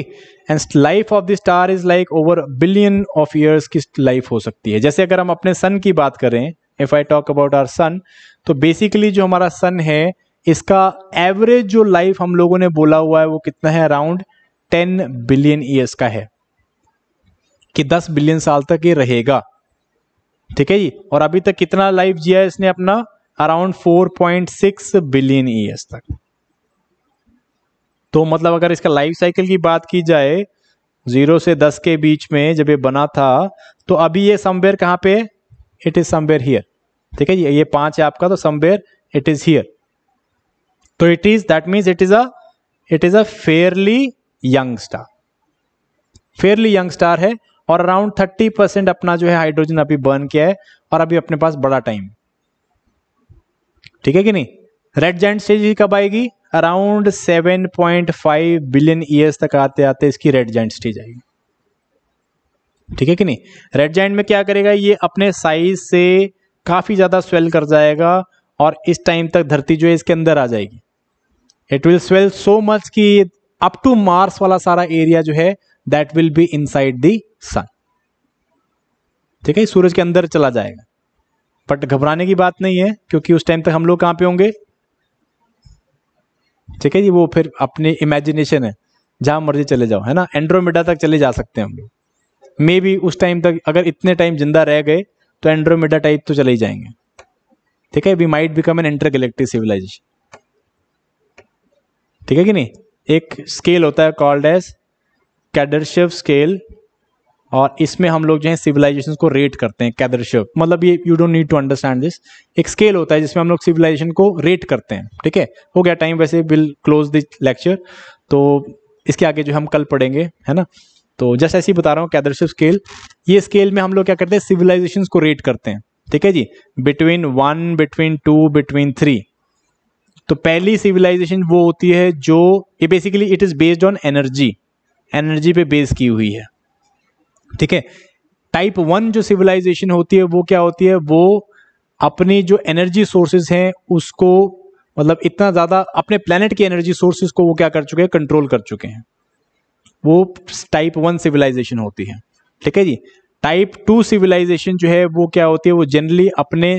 and life of the star is like over billion of years की लाइफ हो सकती है जैसे अगर हम अपने सन की बात करें if I talk about our sun तो बेसिकली जो हमारा सन है इसका एवरेज जो लाइफ हम लोगों ने बोला हुआ है वो कितना है अराउंड टेन बिलियन ईयर्स का है कि दस बिलियन साल तक ये रहेगा ठीक है जी और अभी तक कितना लाइफ जिया है इसने अपना अराउंड 4.6 बिलियन ईयर्स तक तो मतलब अगर इसका लाइफ साइकिल की बात की जाए जीरो से दस के बीच में जब ये बना था तो अभी ये समवेयर कहाँ पे इट इज समवेयर हियर ठीक है ये पांच है आपका तो समवेयर इट इज हियर तो it is that means it is a it is a fairly young star fairly young star है और अराउंड थर्टी परसेंट अपना जो है हाइड्रोजन अभी बर्न किया है और अभी अपने पास बड़ा टाइम ठीक है कि नहीं रेड जैंट स्टेज कब आएगी अराउंड 7.5 बिलियन ईयर्स तक आते आते इसकी रेड जैंट स्टेज आएगी ठीक है कि नहीं रेड जैंट में क्या करेगा ये अपने साइज से काफ़ी ज़्यादा स्वेल कर जाएगा और इस टाइम तक धरती जो है इसके अंदर आ जाएगी it will swell so much कि अप टू मार्स वाला सारा एरिया जो है that will be inside the sun ठीक है सूरज के अंदर चला जाएगा बट घबराने की बात नहीं है क्योंकि उस टाइम तक हम लोग कहाँ पे होंगे ठीक है जी वो फिर अपने इमेजिनेशन है जहाँ मर्जी चले जाओ है ना एंड्रोमेडा तक चले जा सकते हैं हम लोग मे भी उस टाइम तक अगर इतने टाइम जिंदा रह गए तो एंड्रोमेडा टाइप तो चले ही जाएंगे ठीक है we might become an intergalactic civilisation ठीक है कि नहीं एक स्केल होता है कॉल्ड एज कैडरशिव स्केल और इसमें हम लोग जो है सिविलाइजेशन को रेट करते हैं कैदरशिप मतलब ये you don't need to understand this एक स्केल होता है जिसमें हम लोग सिविलाइजेशन को रेट करते हैं ठीक है हो गया टाइम वैसे विल क्लोज दिस लेक्चर तो इसके आगे जो हम कल पढ़ेंगे है ना तो जस्ट ऐसे ही बता रहा हूँ कैदरशिप स्केल ये स्केल में हम लोग क्या करते हैं सिविलाइजेशन को रेट करते हैं ठीक है जी between one between two between three तो पहली सिविलाइजेशन वो होती है जो ये basically it is based on energy energy पे बेस की हुई है ठीक है टाइप वन जो सिविलाइजेशन होती है वो क्या होती है वो अपनी जो एनर्जी सोर्सेज हैं उसको मतलब इतना ज़्यादा अपने प्लानट की एनर्जी सोर्सेज को वो क्या कर चुके हैं कंट्रोल कर चुके हैं वो टाइप वन सिविलाइजेशन होती है ठीक है जी टाइप टू सिविलाइजेशन जो है वो क्या होती है वो जनरली अपने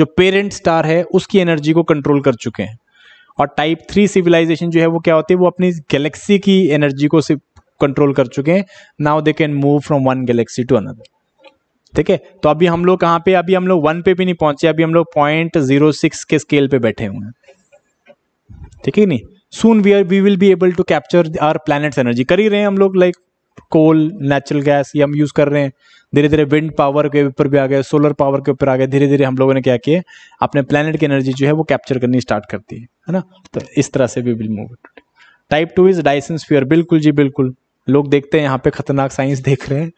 जो पेरेंट स्टार है उसकी एनर्जी को कंट्रोल कर चुके हैं और टाइप थ्री सिविलाइजेशन जो है वो क्या होती है वो अपनी गैलेक्सी की एनर्जी को कंट्रोल कर चुके हैं now they can move from one galaxy to another ठीक है तो अभी हम लोग कहाँ पे अभी हम लोग वन पे भी नहीं पहुंचे अभी हम लोग पॉइंट जीरो सिक्स के स्केल पे बैठे हुए हैं ठीक है नहीं soon we are we will be able to capture our planets energy कर ही रहे हैं हम लोग लाइक कोल नेचुरल गैस ये हम यूज़ कर रहे हैं धीरे धीरे विंड पावर के ऊपर भी आ गए सोलर पावर के ऊपर आ गए धीरे धीरे हम लोगों ने क्या किया अपने प्लानट की एनर्जी जो है वो कैप्चर करनी स्टार्ट करती है है ना तो इस तरह से we will move type two is Dyson's sphere बिल्कुल जी बिल्कुल लोग देखते हैं यहाँ पे खतरनाक साइंस देख रहे हैं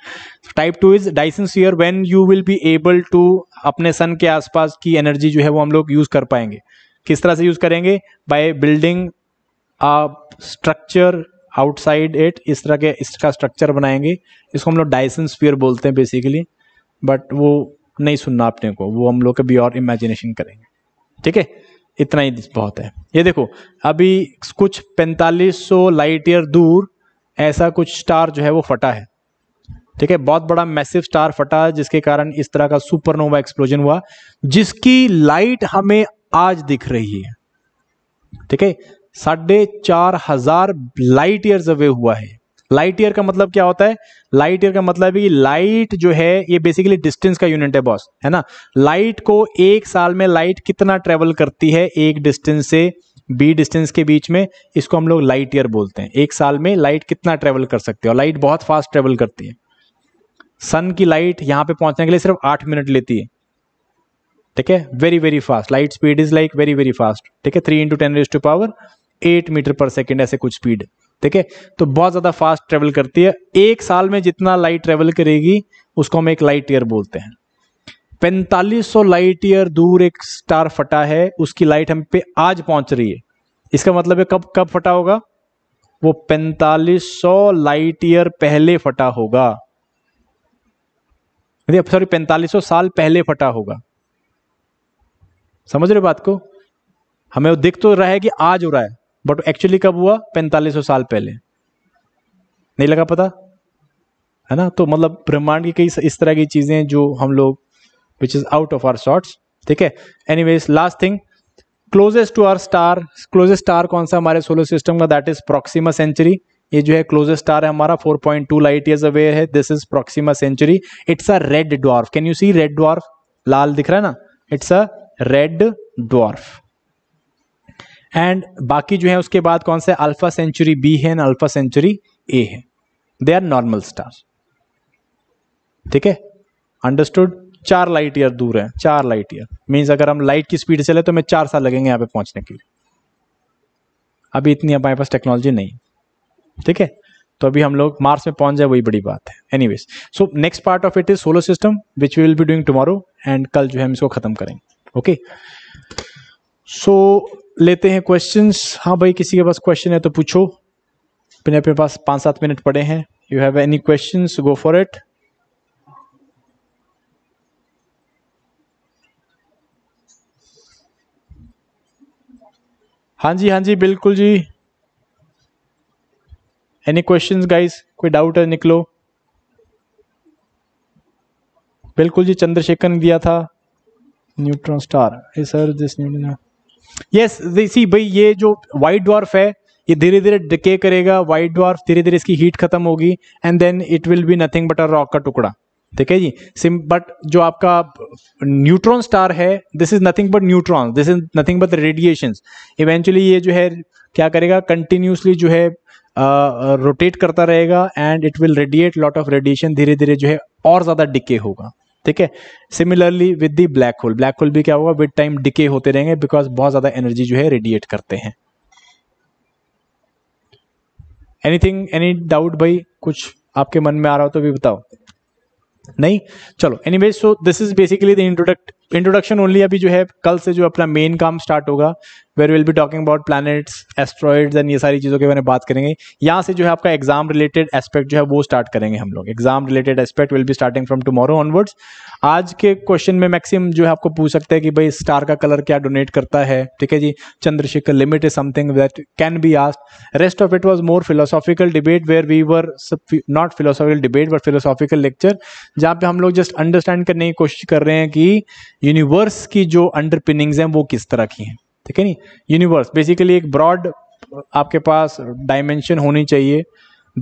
type two is Dyson sphere when you will be able to अपने सन के आसपास की एनर्जी जो है वो हम लोग यूज़ कर पाएंगे किस तरह से यूज़ करेंगे by building structure outside it इस तरह के इसका स्ट्रक्चर बनाएंगे इसको हम लोग डाइसन स्पियर बोलते हैं बेसिकली बट वो नहीं सुनना अपने को वो हम लोग कभी और इमेजिनेशन करेंगे ठीक है इतना ही बहुत है ये देखो अभी कुछ 4500 लाइट ईयर दूर ऐसा कुछ स्टार जो है वो फटा है ठीक है बहुत बड़ा मैसिव स्टार फटा जिसके कारण इस तरह का सुपरनोवा एक्सप्लोजन हुआ जिसकी लाइट हमें आज दिख रही है ठीक है साढ़े चार हजार लाइट ईयर अवे हुआ है लाइट ईयर का मतलब क्या होता है लाइट ईयर का मतलब है लाइट जो है ये बेसिकली डिस्टेंस का यूनिट है बॉस है ना लाइट को एक साल में लाइट कितना ट्रेवल करती है एक डिस्टेंस से बी डिस्टेंस के बीच में इसको हम लोग लाइट ईयर बोलते हैं एक साल में लाइट कितना ट्रेवल कर सकते हैं और लाइट बहुत फास्ट ट्रेवल करती है सन की लाइट यहाँ पे पहुंचने के लिए सिर्फ आठ मिनट लेती है ठीक है very very fast light speed is like very very fast ठीक है three into ten raise to power eight metre per second ऐसे कुछ स्पीड ठीक है तो बहुत ज़्यादा फास्ट ट्रेवल करती है एक साल में जितना लाइट ट्रेवल करेगी उसको हम एक लाइट ईयर बोलते हैं सौ लाइट ईयर दूर एक स्टार फटा है उसकी लाइट हम पे आज पहुंच रही है इसका मतलब है कब कब फटा होगा वो सौ लाइट ईयर पहले फटा होगा सॉरी सौ साल पहले फटा होगा समझ रहे बात को हमें वो दिख तो रहा है कि आज हो रहा है बट एक्चुअली कब हुआ पैंतालीस साल पहले नहीं लगा पता है ना तो मतलब ब्रह्मांड की कई इस तरह की चीजें जो हम लोग which is out of our shorts ठीक है anyways last thing closest to our star closest star कौन सा हमारे सोलर सिस्टम का दैट इज प्रोक्सीमा सेंचुरी ये जो है क्लोजेस्ट स्टार है हमारा 4.2 लाइट इज अवेयर है this is Proxima Centauri it's a red dwarf can you see red dwarf लाल दिख रहा है ना it's a red dwarf and बाकी जो है उसके बाद कौन सा अल्फा सेंचुरी बी है एंड अल्फा सेंचुरी ए है दे आर नॉर्मल स्टार ठीक है अंडरस्टूड चार लाइट ईयर दूर है चार लाइट ईयर मीन्स अगर हम लाइट की स्पीड चले तो हमें चार साल लगेंगे यहाँ पे पहुँचने के लिए अभी इतनी हमारे पास टेक्नोलॉजी नहीं ठीक है तो अभी हम लोग मार्स में पहुंच जाए वही बड़ी बात है anyways so next part of it is solar system which we will be doing tomorrow and कल जो है हम इसको खत्म करेंगे ओके सो लेते हैं क्वेश्चन हाँ भाई किसी के पास क्वेश्चन है तो पूछो अपने अपने पास पाँच सात मिनट पड़े हैं you have any question go for it हाँ जी हाँ जी बिल्कुल जी एनी क्वेश्चन गाइस कोई डाउट है निकलो बिल्कुल जी चंद्रशेखर ने दिया था neutron star sir this yes इसी भाई ये जो वाइट ड्वार्फ है ये धीरे धीरे डिके करेगा वाइट ड्वार्फ धीरे धीरे इसकी हीट खत्म होगी and then it will be nothing but a rock का टुकड़ा ठीक है जी सिम बट जो आपका न्यूट्रॉन स्टार है this is nothing but neutron this is nothing but radiation eventually ये जो है क्या करेगा कंटिन्यूसली जो है रोटेट uh, करता रहेगा and it will radiate lot of radiation धीरे धीरे जो है और ज़्यादा डिके होगा ठीक है similarly with the black hole black hole भी क्या होगा विद टाइम डिके होते रहेंगे बिकॉज बहुत ज़्यादा एनर्जी जो है रेडिएट करते हैं एनीथिंग एनी डाउट भाई कुछ आपके मन में आ रहा हो तो भी बताओ नहीं चलो any so this is basically the introduct introduction only अभी जो है कल से जो अपना मेन काम स्टार्ट होगा where will be talking about planets asteroids and ये सारी चीज़ों के बारे में बात करेंगे यहाँ से जो है आपका एग्जाम रिलेटेड एस्पेक्ट जो है वो स्टार्ट करेंगे हम लोग exam related aspect will be starting from tomorrow onwards आज के क्वेश्चन में मैक्सिमम जो है आपको पूछ सकते हैं कि भाई स्टार का कलर क्या डोनेट करता है ठीक है जी Chandrasekhar limit is something that can be asked rest of it was more philosophical debate where we were not philosophical debate but philosophical lecture जहाँ पे हम लोग जस्ट अंडरस्टैंड करने की कोशिश कर रहे हैं कि यूनिवर्स की जो अंडरपिनिंग्स हैं वो किस तरह की हैं ठीक है नी यूनिवर्स बेसिकली एक ब्रॉड आपके पास डायमेंशन होनी चाहिए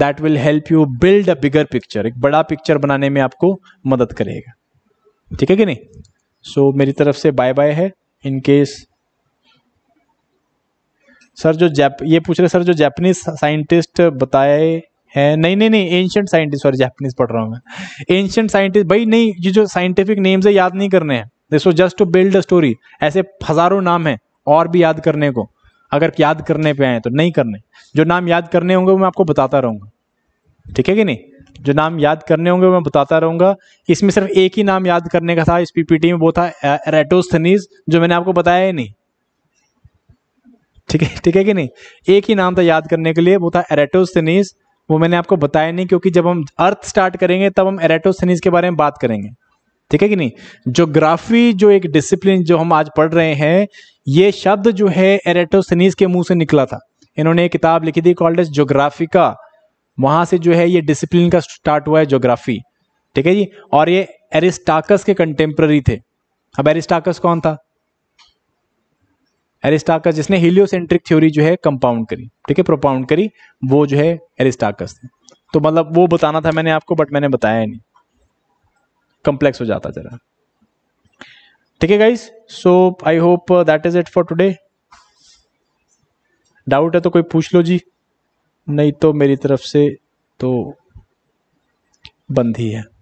that will help you build a bigger picture एक बड़ा पिक्चर बनाने में आपको मदद करेगा ठीक है कि नहीं सो so, मेरी तरफ से बाय बाय है इन केस सर जो जैप ये पूछ रहे सर जो जैपनीज साइंटिस्ट बताए है नहीं नहीं नहीं एंशियंट साइंटिस्ट सॉरी जैपनीज पढ़ रहा हूँ मैं एंशियंट साइंटिस्ट भाई नहीं ये जो साइंटिफिक नेम्स है याद नहीं करने हैं this was just to build a story ऐसे हजारों नाम हैं और भी याद करने को अगर याद करने पे आए तो नहीं करने जो नाम याद करने होंगे वो मैं आपको बताता रहूंगा ठीक है कि नहीं जो नाम याद करने होंगे मैं बताता रहूंगा इसमें सिर्फ एक ही नाम याद करने का था इस पीपीटी में वो था रेटोस्थनीज जो मैंने आपको बताया ही नहीं ठीक है ठीक है कि नहीं एक ही नाम था याद करने के लिए वो था एरेटोस्थनीज वो मैंने आपको बताया नहीं क्योंकि जब हम अर्थ स्टार्ट करेंगे तब हम एरेटोस्थनीज के बारे में बात करेंगे ठीक है कि नहीं जोग्राफी जो एक डिसिप्लिन जो हम आज पढ़ रहे हैं ये शब्द जो है एरेटोसनीस के मुंह से निकला था इन्होंने किताब लिखी थी कॉल्ड एज जोग्राफिका से जो है ये डिसिप्लिन का स्टार्ट हुआ है जोग्राफी ठीक है जी और ये एरिस्टाकस के कंटेम्प्ररी थे अब एरिस्टाकस कौन था एरिस्टाकस जिसने हीलियोसेंट्रिक थ्योरी जो है कंपाउंड करी ठीक है प्रोपाउंड करी वो जो है एरिस्टाकस थे तो मतलब वो बताना था मैंने आपको बट मैंने बताया नहीं कंप्लेक्स हो जाता जरा ठीक है guys so I hope that is it for today doubt है तो कोई पूछ लो जी नहीं तो मेरी तरफ से तो बंद ही है